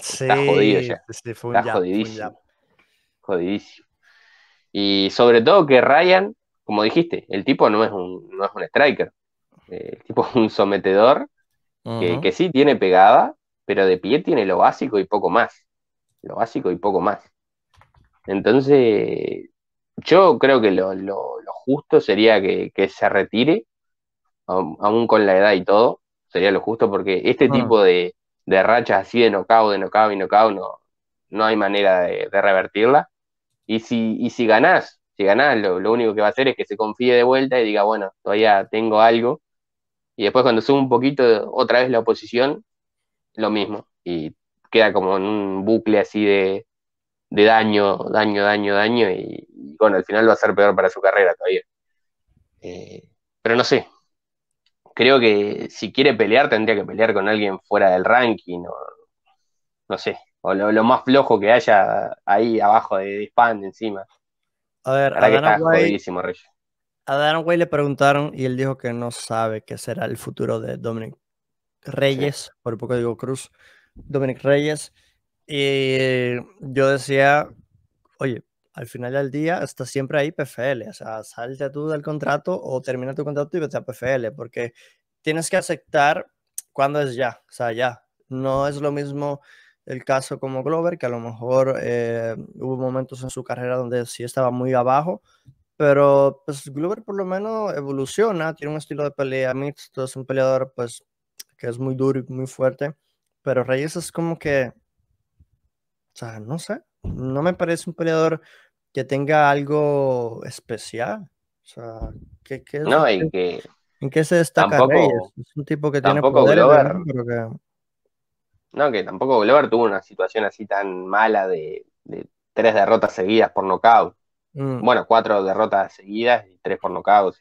está jodido ya. está jodidísimo. Jodidísimo. Y sobre todo que Ryan como dijiste, el tipo no es un, striker. Eh, el tipo es un sometedor que, sí tiene pegada, pero de pie tiene lo básico y poco más. Lo básico y poco más. Entonces, yo creo que lo, justo sería que, se retire, aún con la edad y todo, sería lo justo, porque este tipo de, rachas así de nocao, de nocao y nocao, no, no hay manera de, revertirla. Y si, y si ganás si ganás, lo, único que va a hacer es que se confíe de vuelta y diga, bueno, todavía tengo algo. Y después cuando sube un poquito, otra vez la oposición, lo mismo. Y queda como en un bucle así de, de daño, daño, daño, daño. Y, bueno, al final va a ser peor para su carrera todavía. Eh, pero no sé. Creo que si quiere pelear, tendría que pelear con alguien fuera del ranking o no sé. O lo, más flojo que haya ahí abajo de, de Span encima. A ver, a Dana, White, le preguntaron y él dijo que no sabe qué será el futuro de Dominic Reyes, por poco digo Cruz, Dominic Reyes. Y yo decía, oye, al final del día está siempre ahí PFL, o sea, salte tú del contrato o termina tu contrato y vete a PFL, porque tienes que aceptar cuando es ya, o sea, ya. No es lo mismo el caso como Glover, que a lo mejor eh, hubo momentos en su carrera donde sí estaba muy abajo, pero pues Glover por lo menos evoluciona, tiene un estilo de pelea mixto, es un peleador pues que es muy duro y muy fuerte, pero Reyes es como que, o sea, no sé, no me parece un peleador que tenga algo especial, o sea, no, ¿en qué se destaca Es un tipo que tiene un que no, que tampoco Glover tuvo una situación así tan mala de, tres derrotas seguidas por nocaut. Mm. Bueno, cuatro derrotas seguidas y tres por nocaut.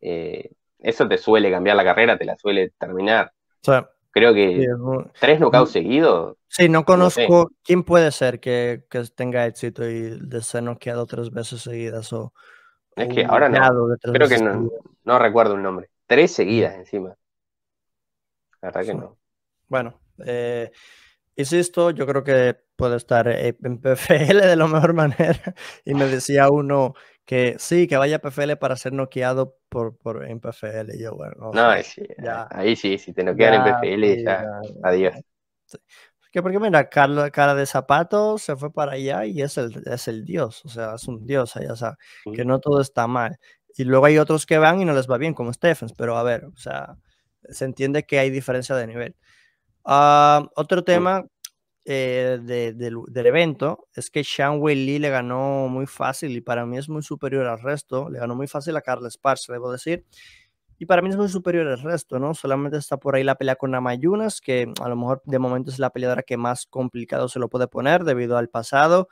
Eh, eso te suele cambiar la carrera, te la suele terminar. Creo que tres knockouts mm. seguidos. Sí, no conozco quién puede ser que, tenga éxito y de ser noqueado tres veces seguidas. O, es que ahora no. Creo que no, recuerdo un nombre. Tres seguidas mm. encima. La verdad que no. Bueno, eh, insisto, yo creo que puede estar eh, en PFL de la mejor manera. Y me decía uno que sí, que vaya a PFL para ser noqueado por, por en PFL. Y yo, bueno, no, ahí, sí, ahí sí, si te noquean en PFL, ya, adiós. porque mira, cara, cara de zapato se fue para allá y es el, es el dios, o sea, es un dios allá, o sea, que no todo está mal. Y luego hay otros que van y no les va bien, como Stephens, pero a ver, o sea, se entiende que hay diferencia de nivel. Ah, otro tema eh, de, del evento es que Sean Willy le ganó muy fácil y para mí es muy superior al resto. Le ganó muy fácil a Carla Sparks, debo decir. Y para mí es muy superior al resto, ¿no? Solamente está por ahí la pelea con Amayunas... que a lo mejor de momento es la peleadora que más complicado se lo puede poner debido al pasado.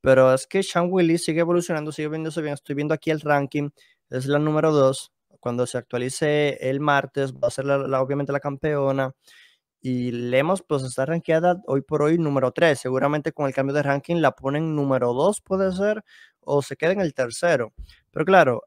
Pero es que Sean Willy sigue evolucionando, sigue viéndose bien. Estoy viendo aquí el ranking, es la número 2. Cuando se actualice el martes, va a ser la, obviamente la campeona. Y Lemos pues está rankeada hoy por hoy número 3. Seguramente con el cambio de ranking la ponen número 2 puede ser o se queda en el tercero. Pero claro,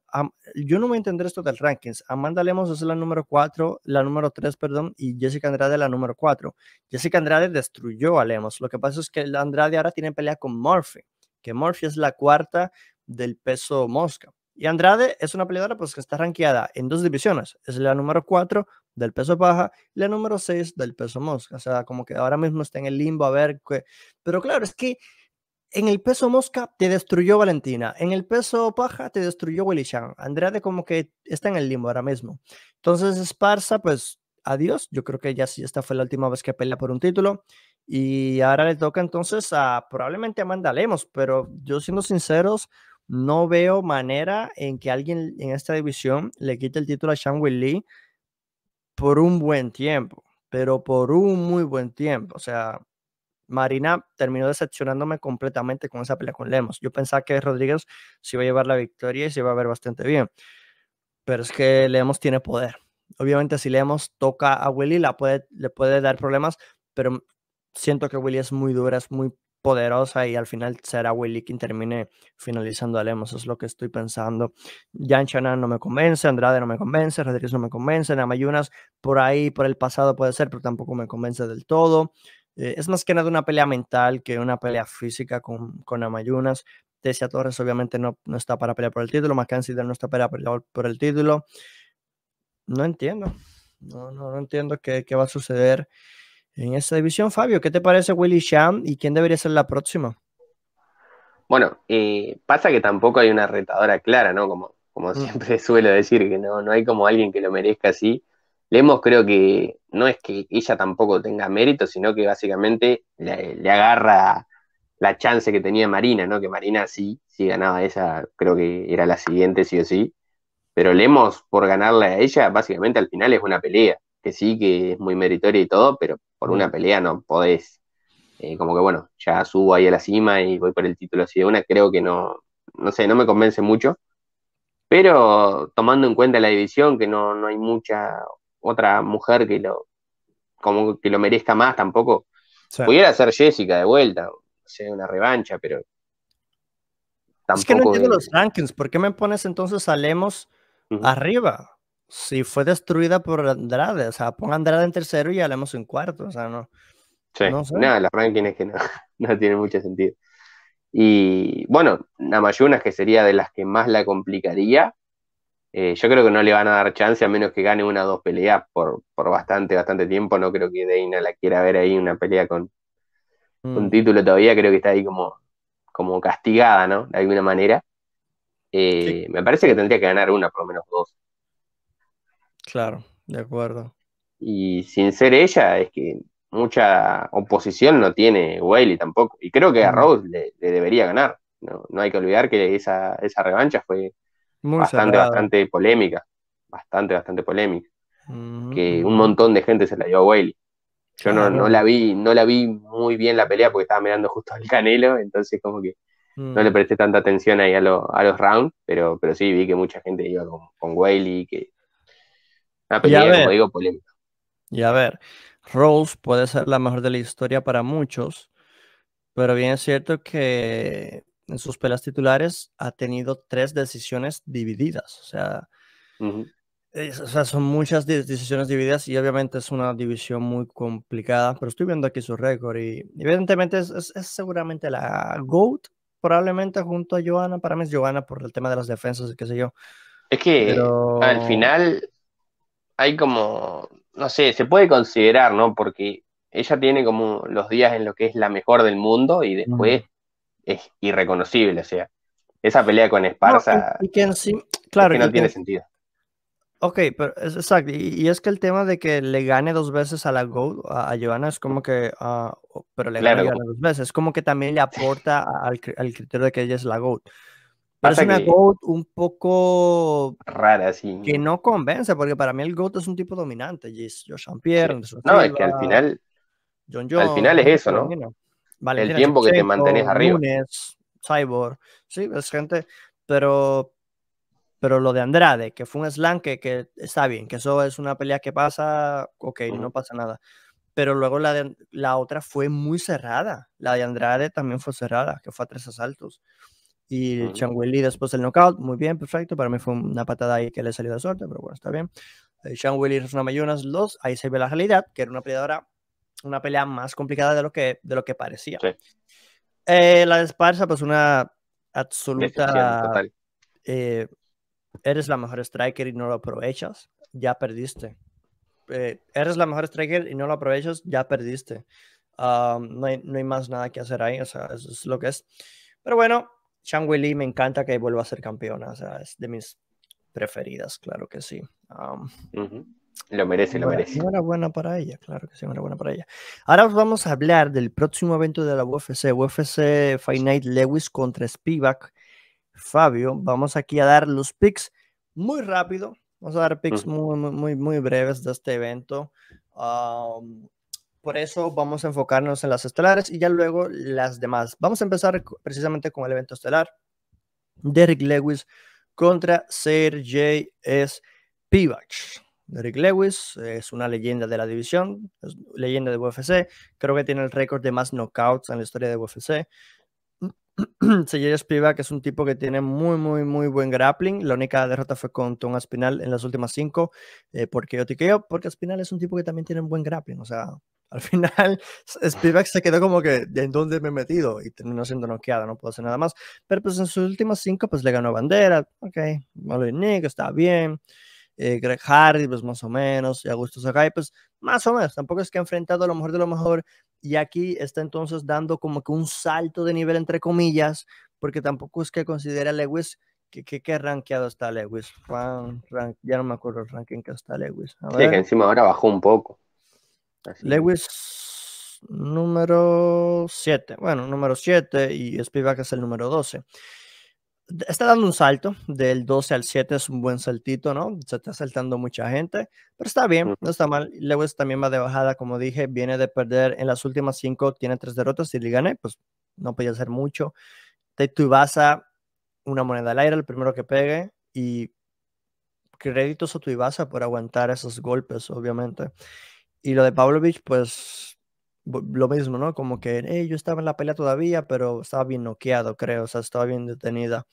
yo no me a entender esto del rankings. Amanda Lemos es la número 4, la número 3, perdón, y Jessica Andrade la número 4. Jessica Andrade destruyó a Lemos. Lo que pasa es que Andrade ahora tiene pelea con Murphy, que Murphy es la cuarta del peso mosca. Y Andrade es una peleadora pues, que está rankeada en dos divisiones. Es la número 4 del peso paja la número 6 del peso mosca. O sea, como que ahora mismo está en el limbo a ver Pero claro, es que en el peso mosca te destruyó Valentina, en el peso paja te destruyó Willy Chan. Andrade como que está en el limbo ahora mismo. Entonces, Esparza, pues adiós. Yo creo que ya sí, esta fue la última vez que pelea por un título. Y ahora le toca entonces a probablemente a Lemos, pero yo siendo sinceros, no veo manera en que alguien en esta división le quite el título a Shang Wei por un buen tiempo, pero por un muy buen tiempo. O sea, Marina terminó decepcionándome completamente con esa pelea con Lemos. Yo pensaba que Rodríguez se iba a llevar la victoria y se iba a ver bastante bien. Pero es que Lemos tiene poder. Obviamente si Lemos toca a Willy la puede, le puede dar problemas, pero siento que Willy es muy dura, es muy poderosa y al final será Willy quien termine finalizando a Lemos, es lo que estoy pensando. Jan Chanan no me convence, Andrade no me convence, Rodríguez no me convence, Namayunas por ahí, por el pasado puede ser, pero tampoco me convence del todo. Eh, es más que nada una pelea mental que una pelea física con, con Namayunas. Tessia Torres obviamente no, no está para pelear por el título, Mackenzie no está para pelear por el título. No entiendo, no, no, no entiendo qué, qué va a suceder en esa división. Fabio, ¿qué te parece Willy Sham y quién debería ser la próxima? Bueno, pasa que tampoco hay una retadora clara, ¿no? Como, como mm. siempre suelo decir, que no, no hay como alguien que lo merezca así. Lemos creo que no es que ella tampoco tenga mérito, sino que básicamente le, agarra la chance que tenía Marina, ¿no? Que Marina sí, sí ganaba esa, creo que era la siguiente sí o sí. Pero Lemos, por ganarle a ella, básicamente al final es una pelea, que sí, que es muy meritoria y todo, pero por una pelea no podés, eh, como que bueno, ya subo ahí a la cima y voy por el título así de una, creo que no, no sé, no me convence mucho, pero tomando en cuenta la división, que no, no hay mucha otra mujer que lo, como que lo merezca más tampoco, pudiera ser Jessica de vuelta, o sea, una revancha, pero... Tampoco es que no entiendo los rankings, ¿por qué me pones entonces a Lemos arriba? si fue destruida por Andrade. O sea, ponga Andrade en tercero y hablemos en cuarto. O sea, no. nada, la ranking es que no, tiene mucho sentido. Y bueno, es que sería de las que más la complicaría, eh, yo creo que no le van a dar chance a menos que gane una o dos peleas por, bastante, bastante tiempo. No creo que Deina la quiera ver ahí una pelea con un mm. título todavía. Creo que está ahí como, como castigada, ¿no? De alguna manera. Eh, me parece que tendría que ganar una, por lo menos dos. Claro, de acuerdo. Y sin ser ella, es que mucha oposición no tiene Whaley tampoco. Y creo que a Rose le, debería ganar. No, hay que olvidar que esa, esa revancha fue bastante, bastante polémica. Bastante, bastante polémica. Que un montón de gente se la dio a Whaley. Yo no, la vi, no la vi muy bien la pelea porque estaba mirando justo al canelo, entonces como que no le presté tanta atención ahí a, a los rounds, pero, pero sí vi que mucha gente iba con, con que digo, Y a ver, Rose puede ser la mejor de la historia para muchos, pero bien es cierto que en sus pelas titulares ha tenido tres decisiones divididas. O sea, o sea son muchas decisiones divididas y obviamente es una división muy complicada, pero estoy viendo aquí su récord y evidentemente es, es, seguramente la GOAT, probablemente junto a Joana. Para mí es por el tema de las defensas y qué sé yo. Es que al final hay como, no sé, se puede considerar, ¿no? Porque ella tiene como los días en lo que es la mejor del mundo y después es irreconocible, o sea, esa pelea con Esparza y, que no tiene sentido. Ok, pero es, exacto, y, es que el tema de que le gane dos veces a la Gold, a, a, es como que, ah, pero le dos veces, como que también le aporta al, criterio de que ella es la Gold parece es una GOAT un poco rara, sí. Que no convence, porque para mí el GOAT es un tipo dominante. joshua Pierre, sí. No, es que al final. al final es eso, ¿no? Vale, el tiempo que te mantienes arriba. Cyborg, sí, es gente. Pero, pero lo de Andrade, que fue un slam que, está bien, que eso es una pelea que pasa, ok, no pasa nada. Pero luego la, la otra fue muy cerrada. La de Andrade también fue cerrada, que fue a tres asaltos. Y Chang después del knockout, muy bien, perfecto. Para mí fue una patada ahí que le salió de suerte, pero bueno, está bien. Eh, Sean Changueli y Rosana Mayunas, dos, ahí se ve la realidad, que era una peleadora, una pelea más complicada de lo que, de lo que parecía. Eh, la de pues una absoluta. Eh, eres la mejor striker y no lo aprovechas, ya perdiste. eres la mejor striker y no lo aprovechas, ya perdiste. Ah, no, hay, no, hay, más nada que hacer ahí, o sea, eso es lo que es. Pero bueno, Changwe Lee me encanta que vuelva a ser campeona, o sea, es de mis preferidas, claro que sí. Lo merece, lo merece. Enhorabuena para ella, claro que sí, enhorabuena para ella. Ahora vamos a hablar del próximo evento de la UFC, UFC Finite Lewis contra Spivak. Fabio, vamos aquí a dar los picks muy rápido. Vamos a dar picks muy, muy, muy, breves de este evento. Um, por eso vamos a enfocarnos en las estelares y ya luego las demás. Vamos a empezar precisamente con el evento estelar. Derek Lewis contra Sergey S. Pivac. Derek Lewis es una leyenda de la división, leyenda de UFC. Creo que tiene el récord de más knockouts en la historia de UFC. Sergey Pivac es un tipo que tiene muy, muy, muy buen grappling. La única derrota fue con Tom Aspinal en las últimas cinco. Eh, porque yo te tiqueo, porque Aspinal es un tipo que también tiene un buen grappling. O sea, al final, Spivak se quedó como que, ¿de dónde me he metido? Y terminó siendo noqueado, no puedo hacer nada más. Pero pues en sus últimos cinco, pues le ganó bandera, ok, Molly Nick, está bien. Eh, Greg Hardy, pues más o menos, y Augusto Sakai, pues más o menos, tampoco es que ha enfrentado a lo mejor de lo mejor, y aquí está entonces dando como que un salto de nivel, entre comillas, porque tampoco es que considera Lewis ¿Qué, que qué rankeado está Lewis? Juan rank, ya no me acuerdo el ranking que está Lewis. Sí, que encima ahora bajó un poco. Lewis número 7, bueno, número 7 y Spivak es el número 12. Está dando un salto del 12 al 7, es un buen saltito, ¿no? Se está saltando mucha gente, pero está bien, no está mal. Lewis también va de bajada, como dije, viene de perder en las últimas 5, tiene 3 derrotas y le gane pues no podía hacer mucho. Tuivasa, una moneda al aire, el primero que pegue, y créditos a Tuivasa por aguantar esos golpes, obviamente. Y lo de Pavlovich, pues lo mismo, ¿no? Como que hey, yo estaba en la pelea todavía, pero estaba bien noqueado, creo, o sea, estaba bien detenida.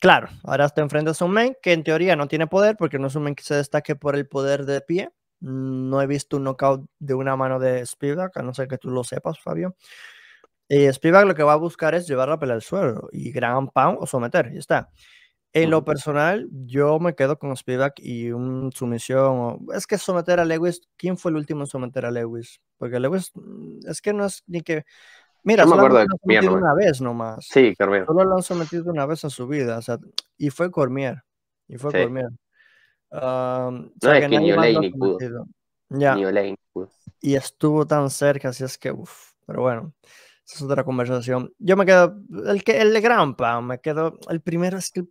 claro, ahora te enfrentas a un men que en teoría no tiene poder, porque no es un men que se destaque por el poder de pie. No he visto un knockout de una mano de Spivak, a no ser que tú lo sepas, Fabio. Y eh, Spivak lo que va a buscar es llevar la pelea al suelo y gran pound o someter, y está. En lo personal, yo me quedo con Spivak y un sumisión. Es que someter a Lewis, ¿quién fue el último en someter a Lewis? Porque Lewis mm, es que no es ni que. Mira, solo lo han sometido una vez nomás. Sí, Cormier. Solo lo han sometido una vez en su vida. O sea, y fue Cormier. Y fue Cormier. no, es que, ni ni pudo. Ya. Y estuvo tan cerca, así es que, uff. Pero bueno es otra conversación. Yo me quedo, el, que, el de me quedo, el primero es que,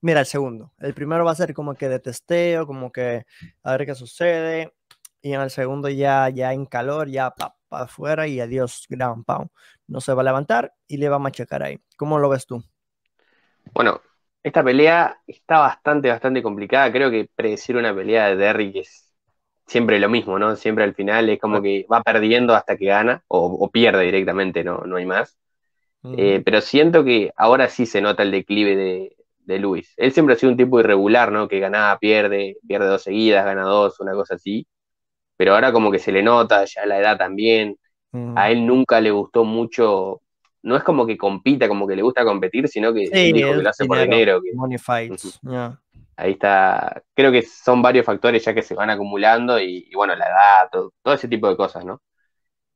mira, el segundo, el primero va a ser como que de testeo, como que a ver qué sucede, y en el segundo ya, ya en calor, ya para pa afuera y adiós pa. no se va a levantar y le va a machacar ahí. ¿Cómo lo ves tú? Bueno, esta pelea está bastante, bastante complicada, creo que predecir una pelea de Derrick es siempre lo mismo, ¿no? Siempre al final es como que va perdiendo hasta que gana o, pierde directamente, no, no hay más. Mm. Eh, pero siento que ahora sí se nota el declive de, Luis. Él siempre ha sido un tipo irregular, ¿no? Que ganaba, pierde, pierde dos seguidas, gana dos, una cosa así. Pero ahora como que se le nota, ya la edad también. Mm. A él nunca le gustó mucho. No es como que compita, como que le gusta competir, sino que, lo hace por dinero ahí está, creo que son varios factores ya que se van acumulando y, bueno, la edad, todo, ese tipo de cosas, ¿no?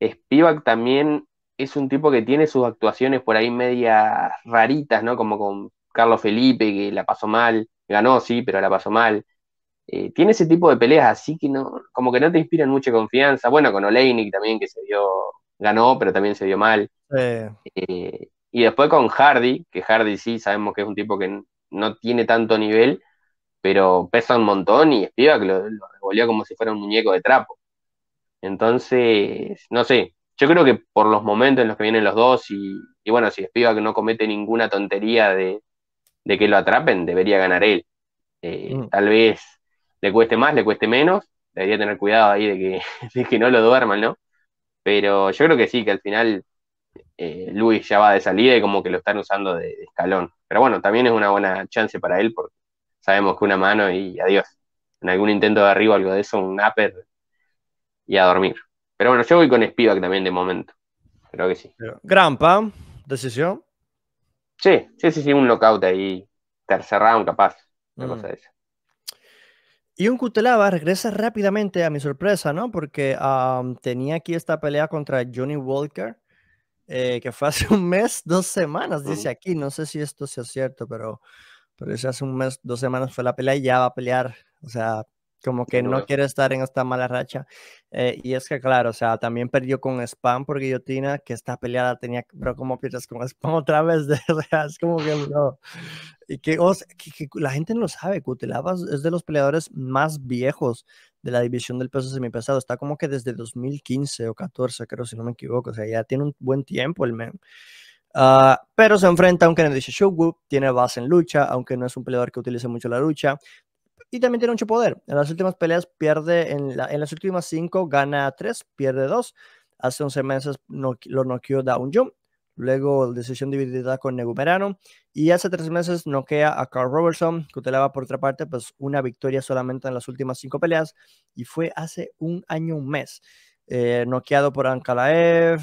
Spivak también es un tipo que tiene sus actuaciones por ahí medias raritas, ¿no? Como con Carlos Felipe, que la pasó mal, ganó, sí, pero la pasó mal. Eh, tiene ese tipo de peleas, así que no, como que no te inspiran mucha confianza. Bueno, con Oleinik también, que se dio, ganó, pero también se dio mal. Eh, y después con Hardy, que Hardy sí sabemos que es un tipo que no tiene tanto nivel, pero pesa un montón y Spivak lo, lo como si fuera un muñeco de trapo. Entonces, no sé, yo creo que por los momentos en los que vienen los dos y, bueno, si que no comete ninguna tontería de, que lo atrapen, debería ganar él. Eh, mm. Tal vez le cueste más, le cueste menos, debería tener cuidado ahí de que, de que no lo duerman, ¿no? Pero yo creo que sí, que al final eh, Luis ya va de salida y como que lo están usando de escalón. Pero bueno, también es una buena chance para él porque sabemos que una mano y adiós. En algún intento de arriba, algo de eso, un upper y a dormir. Pero bueno, yo voy con Spivak también de momento. Creo que sí. Gran pam, decisión. Sí, sí, sí, sí, un lockout ahí. Tercer round, capaz. Una mm. Y un Cutelaba regresa rápidamente a mi sorpresa, ¿no? Porque tenía aquí esta pelea contra Johnny Walker, eh, que fue hace un mes, dos semanas, dice mm. aquí. No sé si esto sea cierto, pero pero eso hace un mes, dos semanas fue la pelea y ya va a pelear, o sea, como que no quiere estar en esta mala racha. Eh, y es que, claro, o sea, también perdió con Spam por guillotina, que esta peleada tenía, pero como pierdes con Spam otra vez, es como que no. Y que, la gente no lo sabe, Cutelabas es de los peleadores más viejos de la división del peso semipesado, está como que desde 2015 o 14, creo, si no me equivoco, o sea, ya tiene un buen tiempo el men. Ah, pero se enfrenta a un dice Shogun, tiene base en lucha, aunque no es un peleador que utilice mucho la lucha. Y también tiene mucho poder. En las últimas peleas pierde, en, las últimas cinco gana tres, pierde dos. Hace 11 meses lo noqueó Down Jump. Luego decisión dividida con Negumerano. Y hace tres meses noquea a Carl Robertson, que utilizaba por otra parte pues una victoria solamente en las últimas cinco peleas. Y fue hace un año, un mes eh, noqueado por Ankalaev,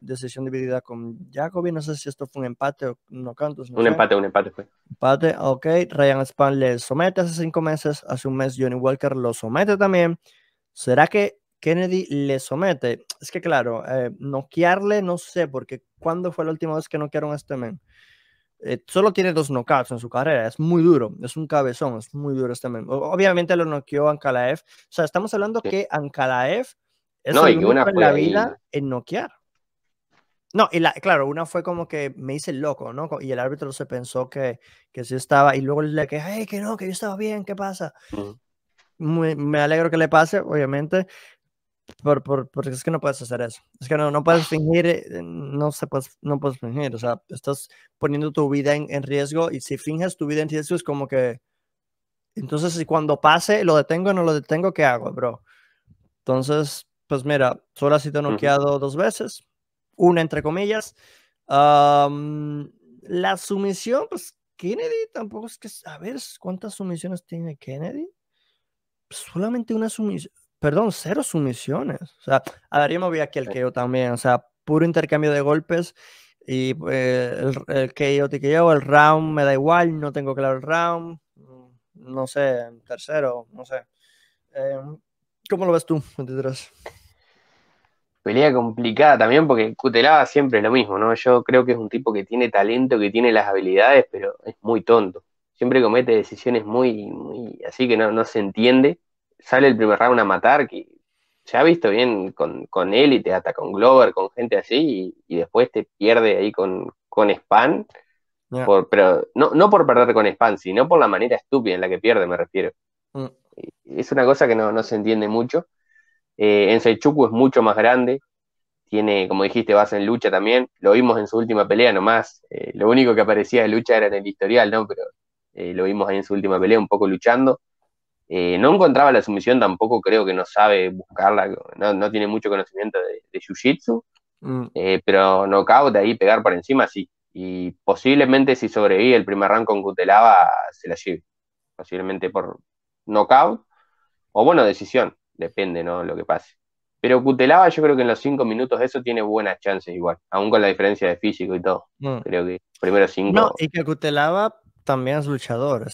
decisión dividida con Jacobi, no sé si esto fue un empate o no cantos. un empate, un empate fue. Empate, ok. Ryan Span le somete hace cinco meses, hace un mes Johnny Walker lo somete también. ¿Será que Kennedy le somete? Es que claro, eh, noquearle no sé, porque ¿cuándo fue la última vez que noquearon a este men? Eh, solo tiene dos knockouts en su carrera, es muy duro, es un cabezón, es muy duro este men. Obviamente lo noqueó Ankalaev. O sea, estamos hablando que Ankalaev no, y una fue en la vida en noquear. No, y la, claro, una fue como que me hice loco, ¿no? Y el árbitro se pensó que, que sí estaba, y luego le dije, hey, que no, que yo estaba bien, ¿qué pasa? me alegro que le pase, obviamente, por, por, porque es que no puedes hacer eso. Es que no, no puedes ah. fingir, eh, no, se puedes, no puedes fingir, o sea, estás poniendo tu vida en, en riesgo, y si finges tu vida en riesgo es como que, entonces, si cuando pase, lo detengo o no lo detengo, ¿qué hago, bro? Entonces, pues mira, solo ha sido noqueado dos veces, una entre comillas. la sumisión, pues Kennedy tampoco es que, a ver, ¿cuántas sumisiones tiene Kennedy? solamente una sumisión, perdón, cero sumisiones. O sea, a ver, yo me voy aquí KO también, o sea, puro intercambio de golpes y eh, el el, el KO el round me da igual, no tengo claro el round, no sé, tercero, no sé. Em, ¿Cómo lo ves tú, 23? pelea complicada también porque Cutelaba siempre es lo mismo, ¿no? Yo creo que es un tipo que tiene talento, que tiene las habilidades, pero es muy tonto. Siempre comete decisiones muy, así que no, se entiende. Sale el primer round a matar, que se ha visto bien con, con te hasta con Glover, con gente así, y, y después te pierde ahí con, con Span. pero no, por perder con Span, sino por la manera estúpida en la que pierde, me refiero. Mm. Es una cosa que no, no se entiende mucho. Eh, en Seichuku es mucho más grande, tiene, como dijiste, base en lucha también. Lo vimos en su última pelea nomás. Eh, lo único que aparecía de lucha era en el historial, ¿no? Pero eh, lo vimos ahí en su última pelea, un poco luchando. no encontraba la sumisión tampoco, creo que no sabe buscarla, no, tiene mucho conocimiento de, Jiu-Jitsu, mm. pero knockout ahí, pegar por encima, sí. Y posiblemente si sobrevive el primer round con Kutelaba, se la lleve. Posiblemente por knockout o, bueno, decisión depende, ¿no? Lo que pase. Pero Cutelaba yo creo que en los cinco minutos de eso tiene buenas chances igual, aún con la diferencia de físico y todo. Mm. Creo que primero cinco. No, y que Cutelaba también es luchador.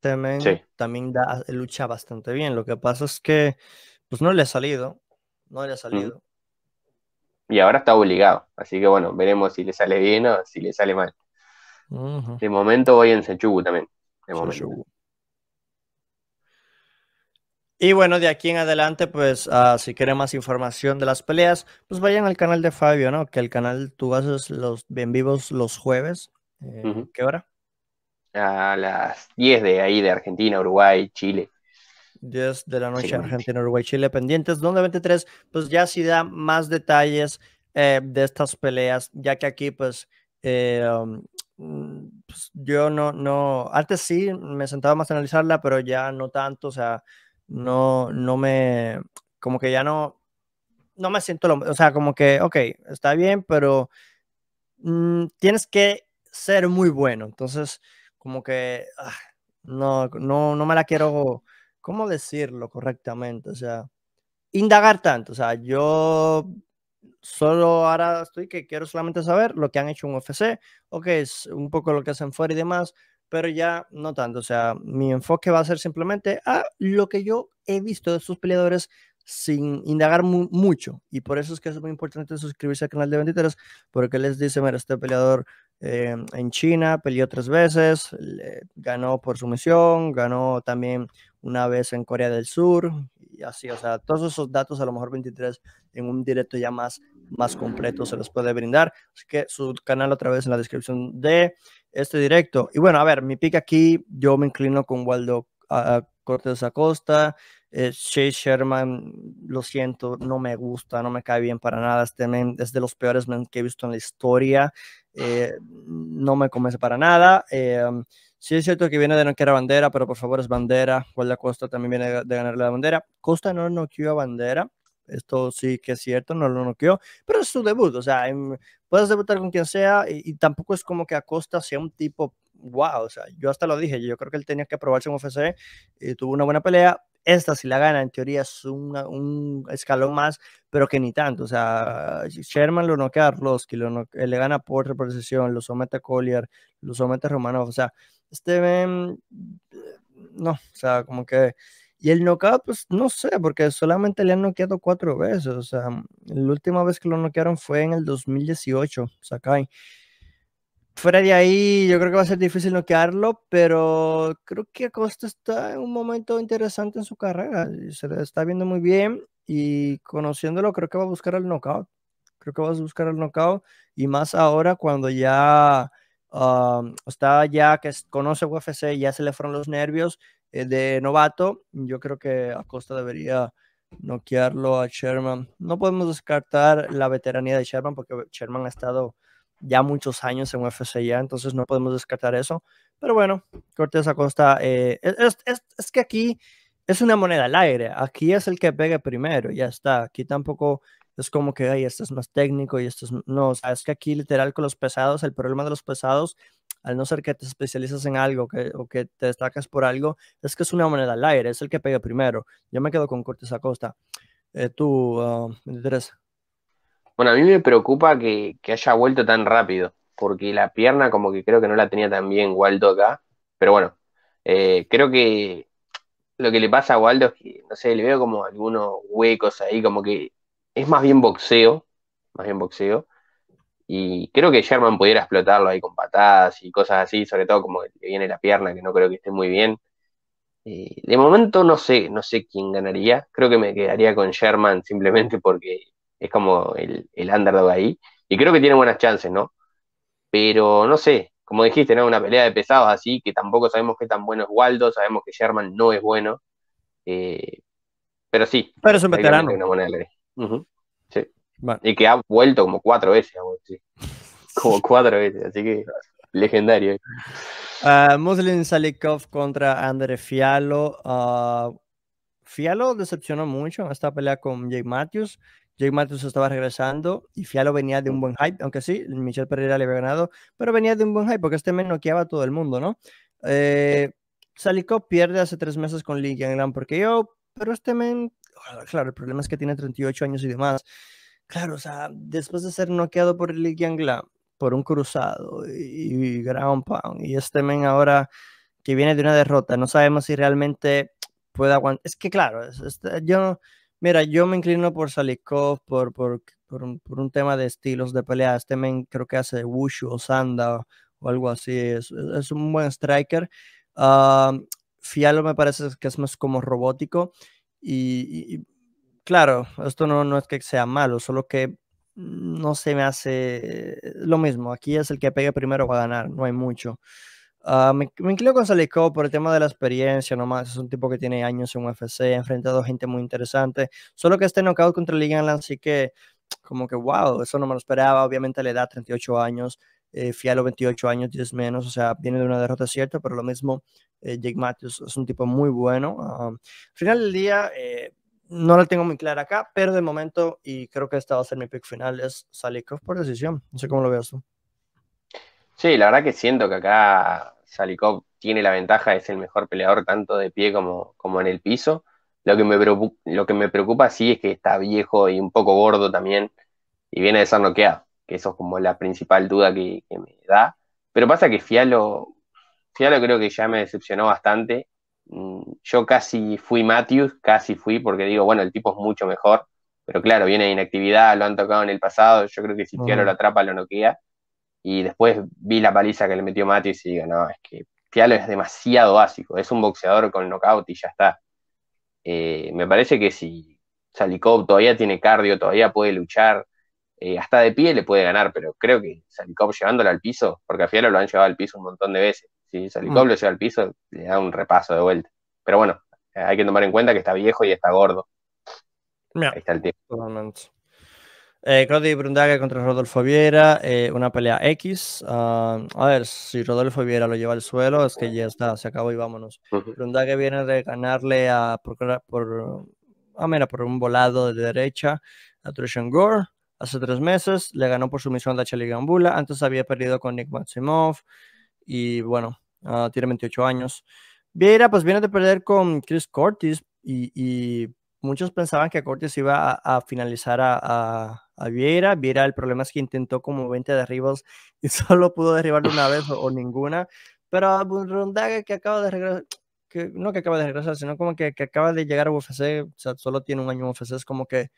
También, da, lucha bastante bien. Lo que pasa es que pues no le ha salido. No le ha salido. Mm. Y ahora está obligado. Así que bueno, veremos si le sale bien o si le sale mal. De momento voy en Sechugu también. De momento. Y bueno, de aquí en adelante, pues ah, si quieren más información de las peleas, pues vayan al canal de Fabio, ¿no? Que el canal tú haces los bien vivos los jueves. Eh, ¿Qué hora? A las 10 de ahí de Argentina, Uruguay, Chile. 10 de la noche, Argentina, Uruguay, Chile, pendientes. Donde 23, pues ya sí da más detalles eh, de estas peleas, ya que aquí, pues, eh, um, pues, yo no, no, antes sí me sentaba más a analizarla, pero ya no tanto, o sea, no, no me, como que ya no, no me siento, lo, o sea, como que, ok, está bien, pero mm, tienes que ser muy bueno. Entonces, como que, ah, no, no, no me la quiero, ¿cómo decirlo correctamente? O sea, indagar tanto. O sea, yo solo ahora estoy que quiero solamente saber lo que han hecho en UFC, o que es un poco lo que hacen fuera y demás, pero ya no tanto. O sea, mi enfoque va a ser simplemente a lo que yo he visto de sus peleadores sin indagar mucho. Y por eso es que es muy importante suscribirse al canal de 23 porque les dice, mira, este peleador eh, en China peleó tres veces, ganó por sumisión, ganó también una vez en Corea del Sur, y así, o sea, todos esos datos a lo mejor 23 en un directo ya más, más completo se los puede brindar. Así que su canal otra vez en la descripción de este directo. Y bueno, a ver, mi pick aquí, yo me inclino con Waldo a Cortés Acosta. Eh, Sherman, lo siento, no me gusta, no me cae bien para nada. Este men es de los peores men que he visto en la historia. Eh, no me convence para nada. Em, sí es cierto que viene de no querer bandera, pero por favor es bandera. Waldo Acosta también viene de, de ganarle la bandera. Costa no no a bandera. Esto sí que es cierto, no lo noqueó, pero es su debut, o sea, puedes debutar con quien sea y, tampoco es como que Acosta sea un tipo wow, o sea, yo hasta lo dije, yo creo que él tenía que aprobarse en UFC, y eh, tuvo una buena pelea, esta si la gana, en teoría es un escalón más, pero que ni tanto, o sea, Sherman lo noquea a que lo le gana por reposición, lo somete a Collier, lo somete a Romanov, o sea, este, mm, no, o sea, como que y el knockout, pues no sé, porque solamente le han noqueado cuatro veces. O sea, la última vez que lo noquearon fue en el 2018, Sakai. Fuera de ahí, yo creo que va a ser difícil noquearlo, pero creo que Acosta está en un momento interesante en su carrera. Se le está viendo muy bien y conociéndolo, creo que va a buscar el knockout. Creo que va a buscar el knockout y más ahora cuando ya ah, está, ya que conoce UFC, ya se le fueron los nervios eh, de novato. Yo creo que Acosta debería noquearlo a Sherman. No podemos descartar la veteranía de Sherman porque Sherman ha estado ya muchos años en UFC ya, entonces no podemos descartar eso. Pero bueno, Cortés Acosta, eh, es, que aquí es una moneda al aire, aquí es el que pegue primero, ya está, aquí tampoco es como que, ay, esto es más técnico y esto es, no, es que aquí literal con los pesados, el problema de los pesados al no ser que te especializas en algo que, o que te destacas por algo, es que es una moneda al aire, es el que pega primero. Yo me quedo con Cortés Acosta. Eh, tú, uh, Bueno, a mí me preocupa que, haya vuelto tan rápido, porque la pierna como que creo que no la tenía tan bien Waldo acá, pero bueno, eh, creo que lo que le pasa a Waldo es que, no sé, le veo como algunos huecos ahí, como que es más bien boxeo, más bien boxeo, y creo que Sherman pudiera explotarlo ahí con patadas y cosas así, sobre todo como que viene la pierna, que no creo que esté muy bien. Eh, de momento no sé, no sé quién ganaría. Creo que me quedaría con Sherman simplemente porque es como el, el underdog ahí. Y creo que tiene buenas chances, ¿no? Pero no sé, como dijiste, ¿no? Una pelea de pesados así, que tampoco sabemos qué tan bueno es Waldo, sabemos que Sherman no es bueno. Eh, pero sí. Pero es un Una y que ha vuelto como cuatro veces, como cuatro veces, así que legendario. Uh, Salikov contra Andre Fialo. Ah, Fialo decepcionó mucho en esta pelea con Jake Matthews. Jake Matthews estaba regresando y Fialo venía de un buen hype, aunque sí, Michel Pereira le había ganado, pero venía de un buen hype porque este men noqueaba a todo el mundo, ¿no? Eh, Salikov pierde hace tres meses con Lee Yang porque yo, pero este men, ah, claro, el problema es que tiene 38 años y demás claro, o sea, después de ser noqueado por el Yangla, por un cruzado y, ground pound, y este men ahora que viene de una derrota, no sabemos si realmente puede aguantar. Es que claro, este, yo, mira, yo me inclino por Salikov, por, por, un, tema de estilos de pelea. Este men creo que hace Wushu o Sanda o, algo así, es, es, un buen striker. Ah, Fialo me parece que es más como robótico. y, Claro, esto no, no es que sea malo, solo que no se me hace eh, lo mismo. Aquí es el que pegue primero va a ganar, no hay mucho. Ah, me, me, inclino con Salicó por el tema de la experiencia, nomás. Es un tipo que tiene años en UFC, ha enfrentado gente muy interesante. Solo que este knockout contra Liganland sí que, como que, wow, eso no me lo esperaba. Obviamente le da 38 años, eh, Fialo 28 años, 10 menos. O sea, viene de una derrota cierta, pero lo mismo, eh, Jake Matthews es un tipo muy bueno. Ah, al final del día, no la tengo muy clara acá, pero de momento, y creo que esta va a ser mi pick final, es Salikov por decisión. No sé cómo lo veas tú. Sí, la verdad que siento que acá Salikov tiene la ventaja, es el mejor peleador tanto de pie como, como en el piso. Lo que, me preocupa, lo que me preocupa sí es que está viejo y un poco gordo también y viene de ser noqueado, que eso es como la principal duda que, que me da. Pero pasa que Fialo, Fialo creo que ya me decepcionó bastante Mm, yo casi fui Matthews, casi fui, porque digo, bueno, el tipo es mucho mejor, pero claro, viene de inactividad, lo han tocado en el pasado, yo creo que si Fialo lo atrapa, lo noquea, y después vi la paliza que le metió Matthews y digo, no, es que Fialo es demasiado básico, es un boxeador con knockout y ya está. Eh, me parece que si Salikov todavía tiene cardio, todavía puede luchar, eh, hasta de pie le puede ganar, pero creo que Salicop llevándolo al piso, porque a Fialo lo han llevado al piso un montón de veces, si mm. doble helicóptero llega al piso, le da un repaso de vuelta. Pero bueno, eh, hay que tomar en cuenta que está viejo y está gordo. Ahí está el tiempo. Totalmente. Eh, Brundage contra Rodolfo Viera, eh, una pelea X. Ah, a ver, si Rodolfo Viera lo lleva al suelo, es que ya está, se acabó y vámonos. Brundage viene de ganarle a, por, ah, mira, por un volado de derecha a Trishan Gore hace tres meses. Le ganó por sumisión a Chali Gambula. Antes había perdido con Nick Maximov. Y bueno, ah, tiene 28 años. Vieira, pues viene de perder con Chris Cortis y, muchos pensaban que Cortis iba a, finalizar a, a, Viera Vieira. Vieira, el problema es que intentó como 20 derribos y solo pudo derribar una vez o, ninguna. Pero Burundaga, que acaba de regresar, que, no que acaba de regresar, sino como que, que acaba de llegar a UFC, o sea, solo tiene un año en UFC, es como que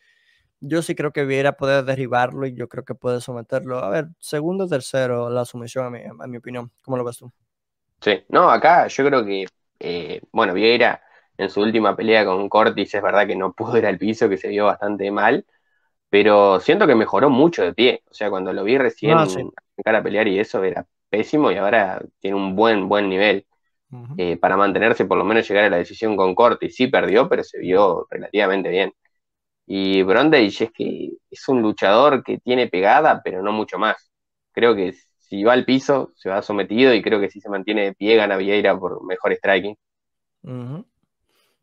yo sí creo que Viera puede derribarlo y yo creo que puede someterlo. A ver, segundo, tercero, la sumisión, a mi, a mi opinión. ¿Cómo lo ves tú? Sí, no, acá yo creo que, eh, bueno, Vieira en su última pelea con Cortis es verdad que no pudo ir al piso, que se vio bastante mal, pero siento que mejoró mucho de pie. O sea, cuando lo vi recién en cara a pelear y eso era pésimo y ahora tiene un buen, buen nivel. Eh, para mantenerse, por lo menos llegar a la decisión con Cortis. Sí perdió, pero se vio relativamente bien. Y Brondage es que es un luchador que tiene pegada, pero no mucho más. Creo que si va al piso, se va sometido y creo que si se mantiene de pie, gana Vieira por mejor striking.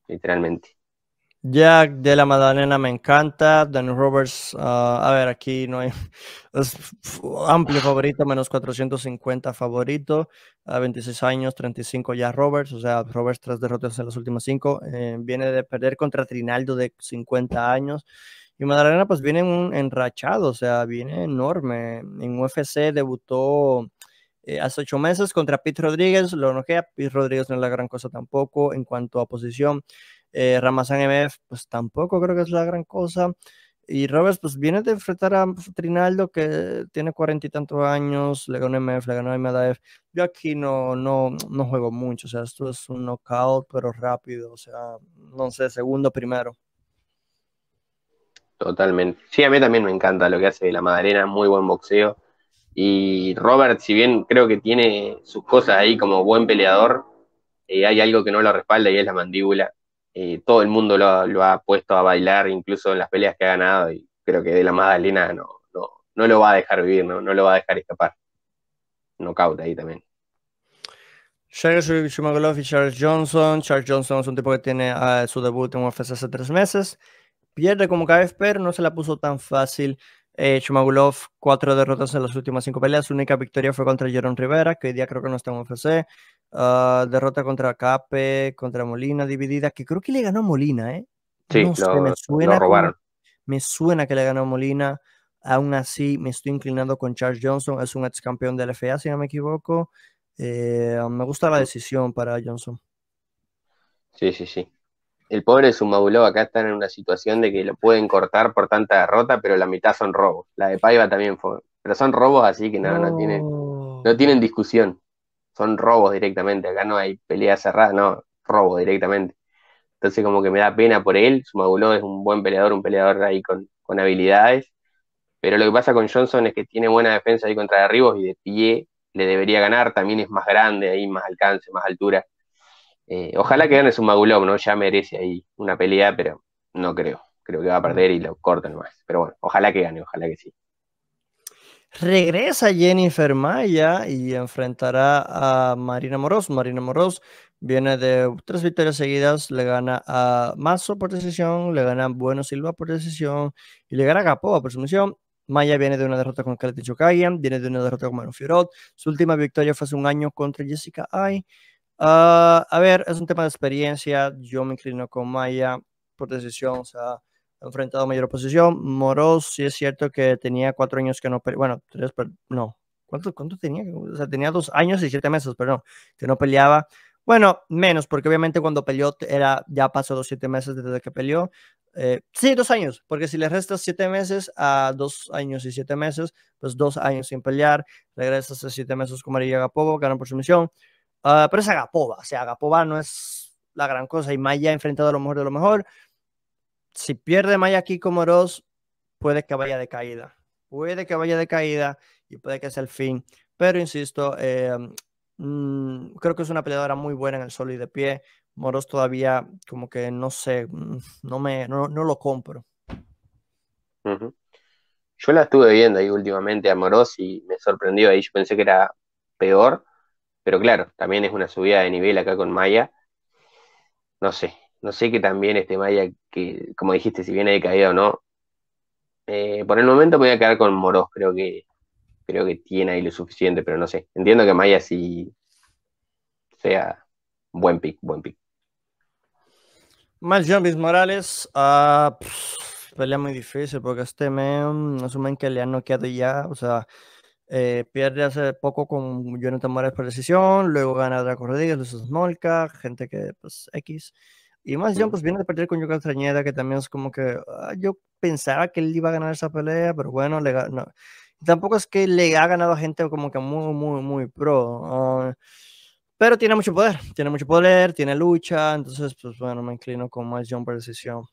Literalmente. Jack de la Madalena me encanta. Daniel Roberts, ah, a ver, aquí no hay. Es amplio favorito, menos 450 favorito. A 26 años, 35 ya Roberts. O sea, Roberts tras derrotas en las últimas cinco, eh, viene de perder contra Trinaldo de 50 años. Y Madalena, pues viene un enrachado, o sea, viene enorme. En UFC debutó eh, hace ocho meses contra Pete Rodríguez, lo noquea, Pete Rodríguez no es la gran cosa tampoco en cuanto a posición, eh, Ramazan MF, pues tampoco creo que es la gran cosa. Y Roberts, pues viene de enfrentar a Trinaldo, que tiene cuarenta y tantos años, le ganó MF, le ganó MF Yo aquí no, no, juego mucho, o sea, esto es un knockout, pero rápido, o sea, no sé, segundo, primero. Totalmente. Sí, a mí también me encanta lo que hace la Madalena, muy buen boxeo. Y Robert, si bien creo que tiene sus cosas ahí como buen peleador, eh, hay algo que no lo respalda y es la mandíbula. Eh, todo el mundo lo, ha puesto a bailar, incluso en las peleas que ha ganado, y creo que de la Madalena no, no, lo va a dejar vivir, no, lo va a dejar escapar. no cauta ahí también. Charles y Charles Johnson. Charles Johnson es un tipo que tiene ah, su debut en UFC hace tres meses. Pierde como cada vez, pero no se la puso tan fácil. Eh, Shumagulov, cuatro derrotas en las últimas cinco peleas. Su única victoria fue contra Jerón Rivera, que hoy día creo que no está en UFC. Ah, derrota contra Cape, contra Molina, dividida, que creo que le ganó Molina, ¿eh? Sí, no me suena me suena que le ganó Molina. Aún así, me estoy inclinando con Charles Johnson. Es un ex campeón la FA, si no me equivoco. Eh, me gusta la decisión para Johnson. Sí, sí, sí. El pobre sumabuló, acá están en una situación de que lo pueden cortar por tanta derrota, pero la mitad son robos. La de Paiva también fue. Pero son robos así que no, no tienen, no tienen discusión son robos directamente, acá no hay pelea cerrada, no, robo directamente. Entonces como que me da pena por él, Sumagulov es un buen peleador, un peleador ahí con, habilidades, pero lo que pasa con Johnson es que tiene buena defensa ahí contra Derribos y de pie le debería ganar, también es más grande ahí, más alcance, más altura. Eh, ojalá que gane Sumagulov, ¿no? Ya merece ahí una pelea, pero no creo. Creo que va a perder y lo cortan más. Pero bueno, ojalá que gane, ojalá que sí. Regresa Jennifer Maya y enfrentará a Marina Moros. Marina Moros viene de tres victorias seguidas, le gana a Mazo por decisión, le gana a Bueno Silva por decisión y le gana a Gapova por sumisión. Maya viene de una derrota con Kelly viene de una derrota con Manu Fiorot. Su última victoria fue hace un año contra Jessica Ay. Ah, a ver, es un tema de experiencia. Yo me inclino con Maya por decisión. O sea, ha enfrentado mayor oposición. Moros sí es cierto que tenía cuatro años que no, bueno, tres, no. ¿Cuánto, ¿Cuánto tenía? O sea, tenía dos años y siete meses, perdón, que no peleaba. Bueno, menos, porque obviamente cuando peleó era, ya pasó dos siete meses desde que peleó. Eh, sí, dos años, porque si le restas siete meses a dos años y siete meses, pues dos años sin pelear, regresas a siete meses con María Agapova, ganan por sumisión. misión... Ah, pero es Agapova, o sea, Agapova no es la gran cosa y Maya ha enfrentado a lo mejor de lo mejor si pierde Maya aquí con Moros, puede que vaya de caída. Puede que vaya de caída y puede que sea el fin. Pero insisto, eh, mm, creo que es una peleadora muy buena en el solo y de pie. Moros todavía, como que no sé, mm, no, me, no, lo compro. Yo la estuve viendo ahí últimamente a Moros y me sorprendió ahí. Yo pensé que era peor, pero claro, también es una subida de nivel acá con Maya. No sé, no sé que también este Maya, que como dijiste, si viene de caída o no, eh, por el momento voy a quedar con Moros, creo que creo que tiene ahí lo suficiente, pero no sé. Entiendo que Maya sí sea buen pick, buen pick. Más Jumpis Morales, ah, pelea muy difícil porque este men asumen que le han quedado ya, o sea, eh, pierde hace poco con Jonathan Morales por decisión, luego gana Draco Rodríguez, entonces Smolka, gente que, pues, X. Y más John, pues viene de perder con Yuka Trañeda, que también es como que ah, yo pensaba que él iba a ganar esa pelea, pero bueno, le no. tampoco es que le ha ganado a gente como que muy, muy, muy pro. Ah, pero tiene mucho poder, tiene mucho poder, tiene lucha, entonces, pues bueno, me inclino con más John por decisión.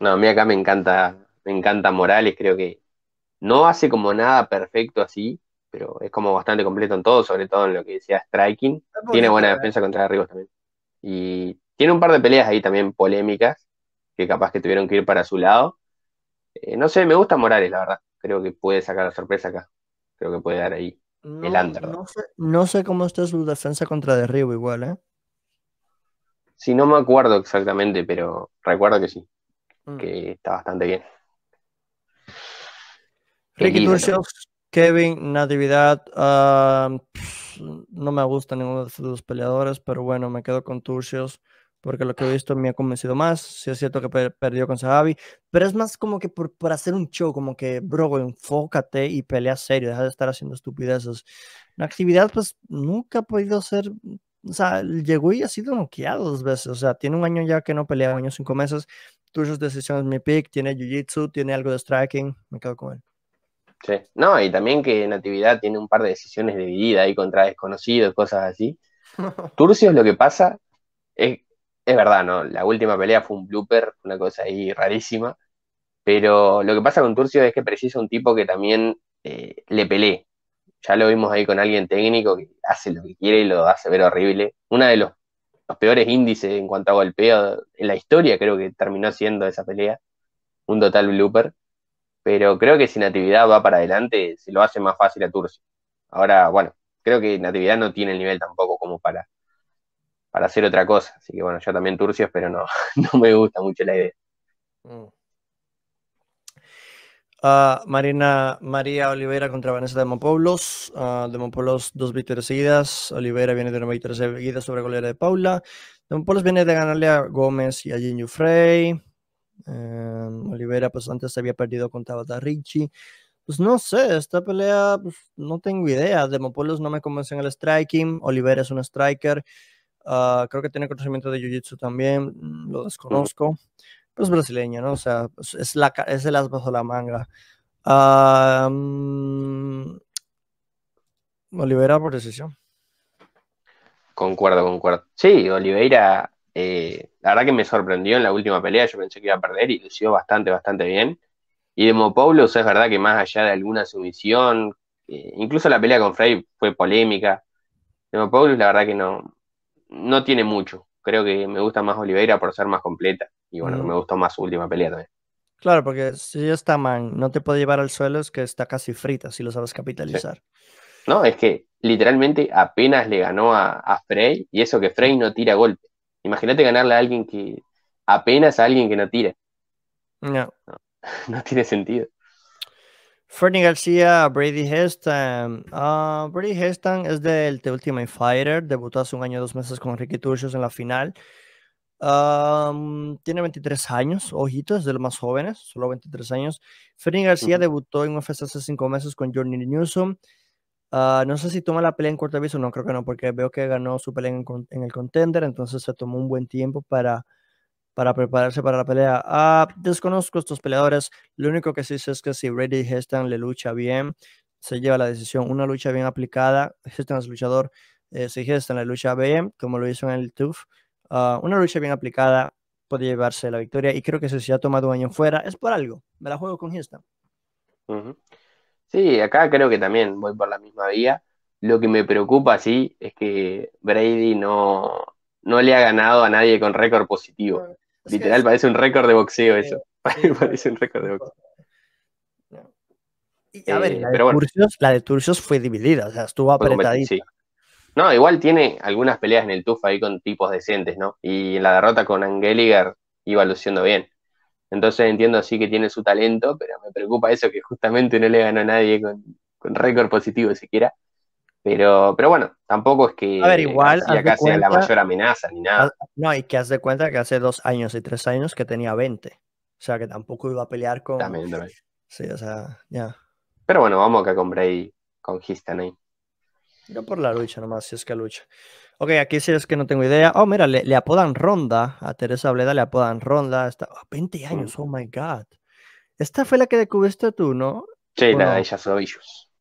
No, a mí acá me encanta, me encanta Morales, creo que no hace como nada perfecto así, pero es como bastante completo en todo, sobre todo en lo que decía striking. Tiene buena eh. defensa contra Rivas también. Y tiene un par de peleas ahí también polémicas, que capaz que tuvieron que ir para su lado. Eh, no sé, me gusta Morales, la verdad. Creo que puede sacar la sorpresa acá. Creo que puede dar ahí el underdog. No sé, cómo está su defensa contra Derribo igual, ¿eh? Sí, no me acuerdo exactamente, pero recuerdo que sí. Mm. Que está bastante bien. Ricky Kevin, Natividad, ah, no me gusta ninguno de los peleadores, pero bueno, me quedo con Turcios porque lo que he visto me ha convencido más. si es cierto que perdió con Sahabi, pero es más como que por, hacer un show, como que, bro, enfócate y pelea serio, deja de estar haciendo estupideces. La actividad, pues, nunca ha podido ser, o sea, llegó y ha sido noqueado dos veces, o sea, tiene un año ya que no pelea, un año cinco meses. Turcios decisiones mi pick, tiene Jiu-Jitsu, tiene algo de striking, me quedo con él. No, y también que Natividad tiene un par de decisiones de vida ahí contra desconocidos, cosas así. Turcios lo que pasa es, es verdad, ¿no? La última pelea fue un blooper, una cosa ahí rarísima. Pero lo que pasa con Turcio es que precisa un tipo que también eh, le pelee. Ya lo vimos ahí con alguien técnico que hace lo que quiere y lo hace ver horrible. Uno de los peores índices en cuanto a golpeo en la historia creo que terminó siendo esa pelea. Un total blooper pero creo que si Natividad va para adelante, se lo hace más fácil a Turcio. Ahora, bueno, creo que Natividad no tiene el nivel tampoco como para, para hacer otra cosa. Así que bueno, yo también Turcio, pero no, no me gusta mucho la idea. Mm. Ah, Marina María Olivera contra Vanessa Demopoulos. De ah, Demopoulos dos victorias seguidas. Olivera viene de una victoria seguida sobre la golera de Paula. Demopoulos viene de ganarle a Gómez y a Jin Frey. Eh, Olivera, pues antes se había perdido con Tabata Ricci. Pues no sé, esta pelea, pues, no tengo idea. Demopolos no me convence en el striking. Olivera es un striker. Ah, creo que tiene conocimiento de Jiu-Jitsu también. Mm, lo desconozco. pues brasileño, ¿no? O sea, pues, es, la, es el as bajo la manga. Oliveira Olivera por decisión. Concuerdo, concuerdo. Sí, Oliveira eh, la verdad que me sorprendió en la última pelea, yo pensé que iba a perder y lució bastante, bastante bien. Y Demopoulos es verdad que más allá de alguna sumisión, eh, incluso la pelea con Frey fue polémica. Demopoulos la verdad que no, no tiene mucho. Creo que me gusta más Oliveira por ser más completa. Y bueno, me gustó más su última pelea también. Claro, porque si está man no te puede llevar al suelo, es que está casi frita si lo sabes capitalizar. No, es que literalmente apenas le ganó a, a, Frey y eso que Frey no tira golpe. Imagínate ganarle a alguien que. apenas a alguien que no tire. No. No, tiene sentido. Fernie García, Brady Heston. Ah, Brady Heston es del The Ultimate Fighter. Debutó hace un año y dos meses con Ricky Turcios en la final. tiene 23 años, ojito, es de los más jóvenes, solo 23 años. Fernie García debutó en UFC hace cinco meses con Johnny Newsom. Ah, no sé si toma la pelea en corto aviso, no creo que no, porque veo que ganó su pelea en, el contender, entonces se tomó un buen tiempo para, para prepararse para la pelea. Ah, desconozco estos peleadores, lo único que sí sé es que si Brady Heston le lucha bien, se lleva la decisión, una lucha bien aplicada, Heston es luchador, eh, si Heston le lucha bien, como lo hizo en el TUF, ah, una lucha bien aplicada puede llevarse la victoria y creo que si se ha tomado un año fuera es por algo, me la juego con Heston. Sí, acá creo que también voy por la misma vía. Lo que me preocupa, sí, es que Brady no, no le ha ganado a nadie con récord positivo. Literal, parece un récord de boxeo eso. parece un récord de boxeo. Eh, la de, bueno. fue dividida, o sea, estuvo apretadita. No, igual tiene algunas peleas en el TUF ahí con tipos decentes, ¿no? Y la derrota con Angeliger iba luciendo bien. Entonces entiendo así que tiene su talento, pero me preocupa eso que justamente no le ganó a nadie con, récord positivo siquiera. Pero, pero bueno, tampoco es que a ver, igual, casi la mayor amenaza ni nada. No, y que haz de cuenta que hace dos años y tres años que tenía 20. O sea que tampoco iba a pelear con. También, Sí, o sea, ya. Pero bueno, vamos que con Bray, con Histan ahí. No por la lucha nomás, si es que lucha. Ok, aquí sí es que no tengo idea. Oh, mira, le, apodan Ronda. A Teresa Bleda le apodan Ronda. Está, a 20 mm. años, oh my God. Esta fue la que descubriste tú, ¿no? Sí, nada, ella de ellos.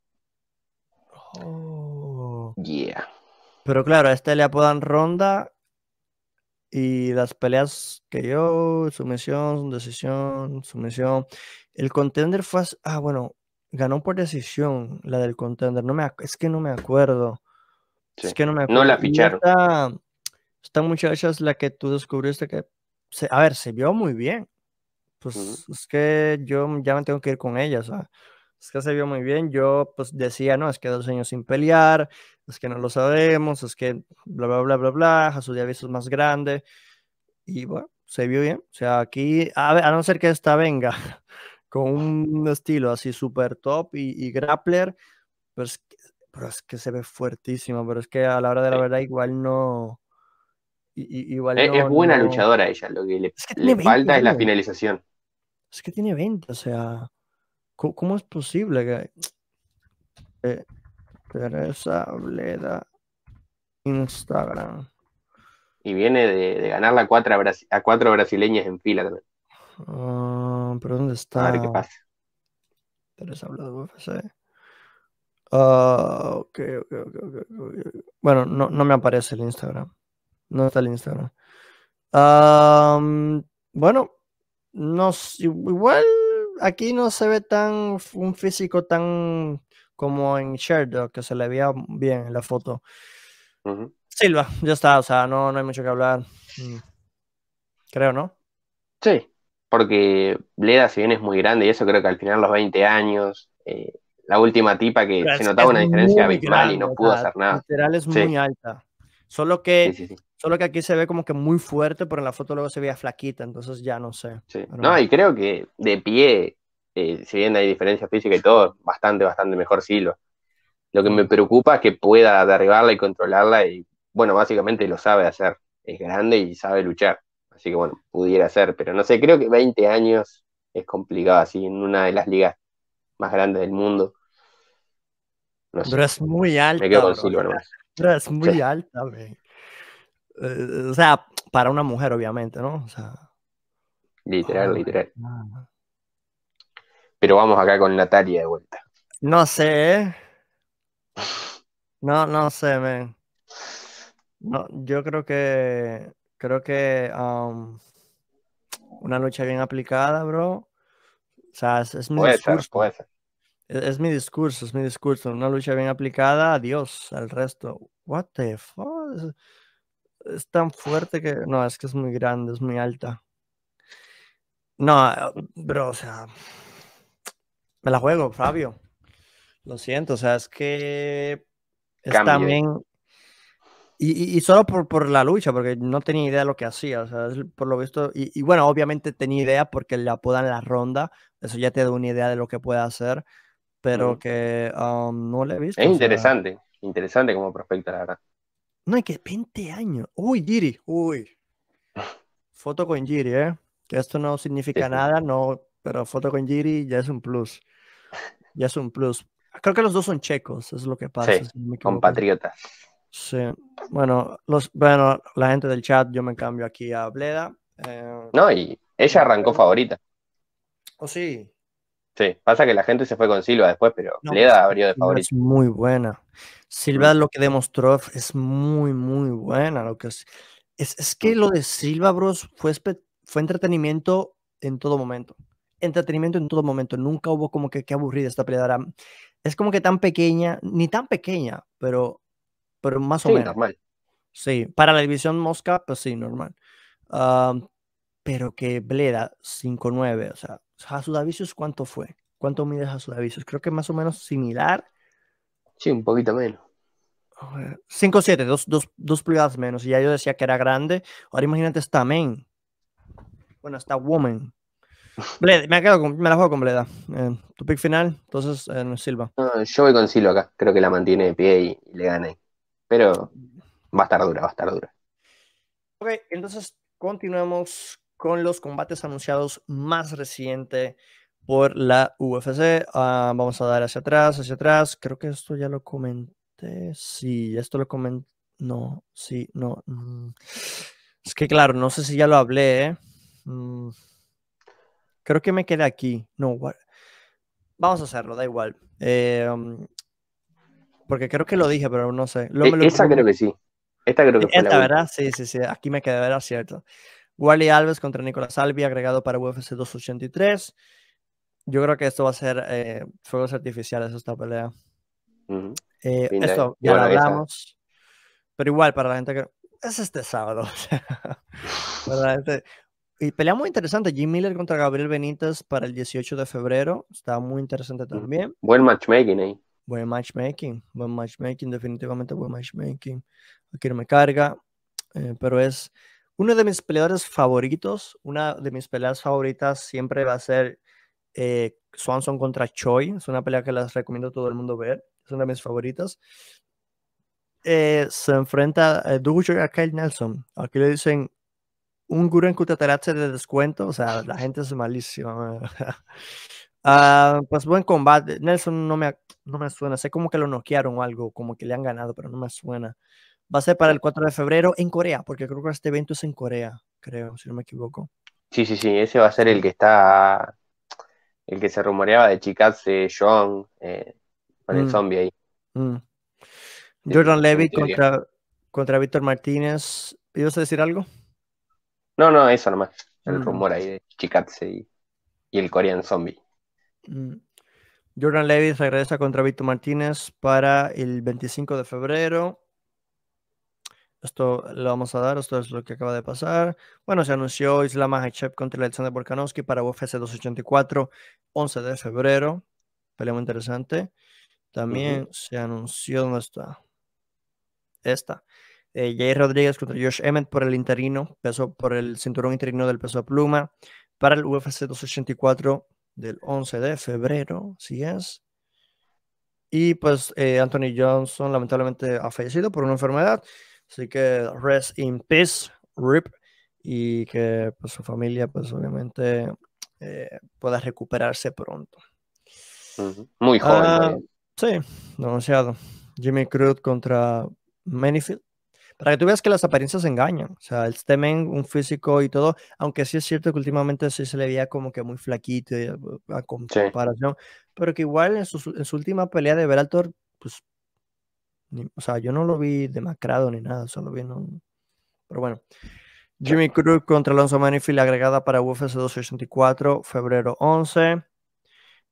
Oh. Yeah. Pero claro, a este le apodan Ronda. Y las peleas que yo, sumisión, decisión, sumisión. El contender fue. Ah, bueno, ganó por decisión la del contender. No me, es que no me acuerdo. Es que no me acuerdo. No la ficharon. Esta, muchacha es la que tú descubriste que, a ver, se vio muy bien. Pues es que yo ya me tengo que ir con ella, o sea, es que se vio muy bien. Yo pues decía, no, es que dos años sin pelear, es que no lo sabemos, es que bla, bla, bla, bla, bla, su aviso es más grande. Y bueno, se vio bien. O sea, aquí, a, ver, a no ser que esta venga con un estilo así súper top y, y grappler, pues es que se ve fuertísimo, pero es que a la hora de la verdad igual no... igual e, es, buena luchadora ella, lo que le, falta es la finalización. Es que tiene 20, o sea, ¿cómo, es posible que... Eh, Teresa Bleda, Instagram. Y viene de, de ganar a cuatro, a cuatro brasileñas en fila también. Ah, pero ¿dónde está? A ver qué pasa. Teresa Bleda, UFC. Uh, okay, okay, okay, bueno, no, no, me aparece el Instagram. No está el Instagram. bueno, no, igual aquí no se ve tan un físico tan como en Sherdog, que se le veía bien en la foto. Silva, ya está, o sea, no, no hay mucho que hablar. Mm. Creo, ¿no? Sí, porque Leda, si bien es muy grande, y eso creo que al final los 20 años, eh, la última tipa que se notaba una diferencia vital y no pudo hacer nada. Literal es muy alta. Solo que, solo que aquí se ve como que muy fuerte, pero en la foto luego se veía flaquita, entonces ya no sé. No, y creo que de pie, eh, si bien hay diferencia física y todo, bastante, bastante mejor Silo. Lo que me preocupa es que pueda derribarla y controlarla y, bueno, básicamente lo sabe hacer. Es grande y sabe luchar. Así que, bueno, pudiera ser, pero no sé, creo que 20 años es complicado así en una de las ligas más grandes del mundo. Pero es muy alta. Pero es muy alta, eh, O sea, para una mujer, obviamente, ¿no? literal, literal. Pero vamos acá con Natalia de vuelta. No sé. ¿eh? No, no sé, man. yo creo que creo que um, una lucha bien aplicada, bro. O sea, es, muy puede puede ser. Es, mi discurso, es mi discurso. Una lucha bien aplicada, adiós al resto. What the fuck? Es, tan fuerte que. No, es que es muy grande, es muy alta. No, bro, o sea. Me la juego, Fabio. Lo siento, o sea, es que. Es bien también. Y, solo por, por, la lucha, porque no tenía idea de lo que hacía, o sea, por lo visto, y, y, bueno, obviamente tenía idea porque le apodan la ronda, eso ya te da una idea de lo que puede hacer, pero que um, no le he visto. Es interesante, interesante como prospecto la verdad. No, hay que 20 años. Uy, Giri, uy. Foto con Giri, ¿eh? Que esto no significa nada, no, pero foto con Giri ya es un plus. Ya es un plus. Creo que los dos son checos, es lo que pasa. Sí, compatriotas. Sí. Bueno, los, bueno, la gente del chat, yo me cambio aquí a Bleda. Eh, no, y ella arrancó favorita. Oh, sí. Sí, pasa que la gente se fue con Silva después, pero Bleda abrió de favorito. Es muy buena. Silva lo que demostró es muy, muy buena. Lo que es, es, que lo de Silva, bros, fue, fue entretenimiento en todo momento. Entretenimiento en todo momento. Nunca hubo como que qué aburrida esta pelea. es como que tan pequeña, ni tan pequeña, pero, pero más o menos. normal. Sí, para la división Mosca, pues sí, normal. Ah, pero que Bleda 5-9, o sea, Hasudavicius, ¿cuánto fue? ¿Cuánto mide Hasudavicius? Creo que más o menos similar. Sí, un poquito menos. 5 2 dos, pulgadas menos. Y ya yo decía que era grande. Ahora imagínate esta men. Bueno, esta woman. me, la juego con Bleda. Eh, tu pick final, entonces eh, Silva. yo voy con Silva acá. Creo que la mantiene de pie y, le gane. Pero va a estar dura, va a estar dura. Ok, entonces continuamos con los combates anunciados más reciente por la UFC. Ah, vamos a dar hacia atrás, hacia atrás. Creo que esto ya lo comenté. Sí, esto lo comenté. No, sí, no. Mm. Es que claro, no sé si ya lo hablé. ¿eh? Mm. Creo que me queda aquí. No, vamos a hacerlo, da igual. Em, porque creo que lo dije, pero no sé. E, esta creo que sí. Esta creo que Esta, ¿verdad? Sí, sí, sí. Aquí me queda ¿verdad? Cierto. Wally Alves contra Nicolás Albi, agregado para UFC 283. Yo creo que esto va a ser eh, fuegos artificiales esta pelea. Eso, eh, esto ya lo hablamos. Pero igual, para la gente que. Es este sábado. Este, y pelea muy interesante. Jim Miller contra Gabriel Benítez para el 18 de febrero. Está muy interesante también. Buen matchmaking Eh. Buen matchmaking. Buen matchmaking, definitivamente buen matchmaking. Aquí no me carga. Eh, pero es uno de mis peleadores favoritos, una de mis peleas favoritas siempre va a ser eh, Swanson contra Choi. Es una pelea que les recomiendo a todo el mundo ver. Es una de mis favoritas. Eh, se enfrenta a a Kyle Nelson. Aquí le dicen un gurú en Cutatarache de descuento. O sea, la gente es malísima. Ah, pues buen combate. Nelson no me, no me suena. Sé como que lo noquearon o algo, como que le han ganado, pero no me suena. Va a ser para el 4 de febrero en Corea, porque creo que este evento es en Corea, creo, si no me equivoco. Sí, sí, sí, ese va a ser el que está, el que se rumoreaba de Chikatse, John, eh, con el mm. zombie ahí. Mm. Jordan Levy contra, Víctor Martínez. ¿Ibas a decir algo? No, no, eso nomás. El mm. rumor ahí de Chikatse y, el Korean Zombie. Jordan Levy regresa contra Víctor Martínez para el 25 de febrero. Esto lo vamos a dar, esto es lo que acaba de pasar. Bueno, se anunció Islam Makhachev contra de Volkanovski para UFC 284, 11 de febrero. Pelea muy interesante. También se anunció, ¿dónde está? Esta. Eh, Jay Rodriguez Rodríguez contra Josh Emmett por el interino, peso, por el cinturón interino del peso a pluma, para el UFC 284 del 11 de febrero, si es. Y pues eh, Anthony Johnson lamentablemente ha fallecido por una enfermedad. Así que rest in peace, RIP, y que pues, su familia, pues obviamente, eh, pueda recuperarse pronto. Muy ah, joven. sí, demasiado. Jimmy Cruz contra Manifield. Para que tú veas que las apariencias engañan. O sea, el stemming, un físico y todo, aunque sí es cierto que últimamente sí se le veía como que muy flaquito eh, a comparación, pero que igual en su, en su última pelea de Bellator, pues o sea, yo no lo vi demacrado ni nada, solo vi. un... pero bueno. Jimmy Cruz contra Alonso Manifield agregada para UFC 284, febrero 11.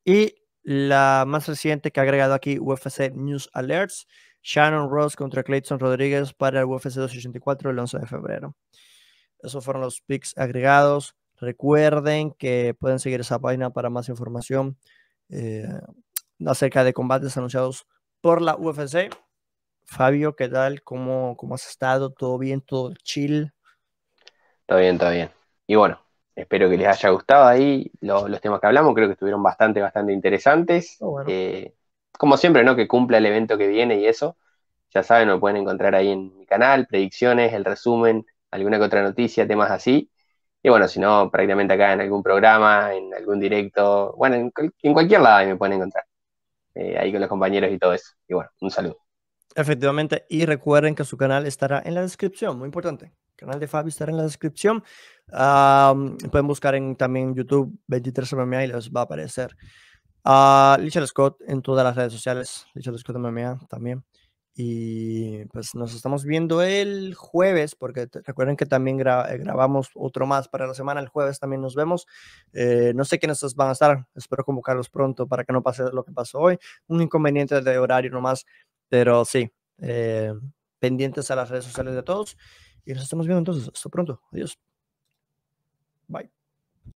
Y la más reciente que ha agregado aquí, UFC News Alerts, Shannon Ross contra Clayton Rodríguez para UFC 284 el 11 de febrero. Esos fueron los picks agregados. Recuerden que pueden seguir esa página para más información eh, acerca de combates anunciados por la UFC. Fabio, ¿qué tal? ¿Cómo, has estado? ¿Todo bien? ¿Todo chill? Todo bien, todo bien. Y bueno, espero que les haya gustado ahí los, temas que hablamos, creo que estuvieron bastante, bastante interesantes. Oh, eh, como siempre, ¿no? Que cumpla el evento que viene y eso. Ya saben, me pueden encontrar ahí en mi canal, predicciones, el resumen, alguna que otra noticia, temas así. Y bueno, si no, prácticamente acá en algún programa, en algún directo, bueno, en, cualquier lado ahí me pueden encontrar. Eh, ahí con los compañeros y todo eso. Y bueno, un saludo. Efectivamente, y recuerden que su canal estará en la descripción, muy importante. El canal de Fabi estará en la descripción. pueden buscar en también YouTube 23MMA y les va a aparecer. a ah, Lichel Scott en todas las redes sociales, Lichel Scott MMA también. Y pues nos estamos viendo el jueves, porque recuerden que también eh, grabamos otro más para la semana. El jueves también nos vemos. Eh, no sé quiénes van a estar, espero convocarlos pronto para que no pase lo que pasó hoy. Un inconveniente de horario nomás, pero sí, eh, pendientes a las redes sociales de todos. Y nos estamos viendo entonces. Hasta pronto. Adiós. Bye.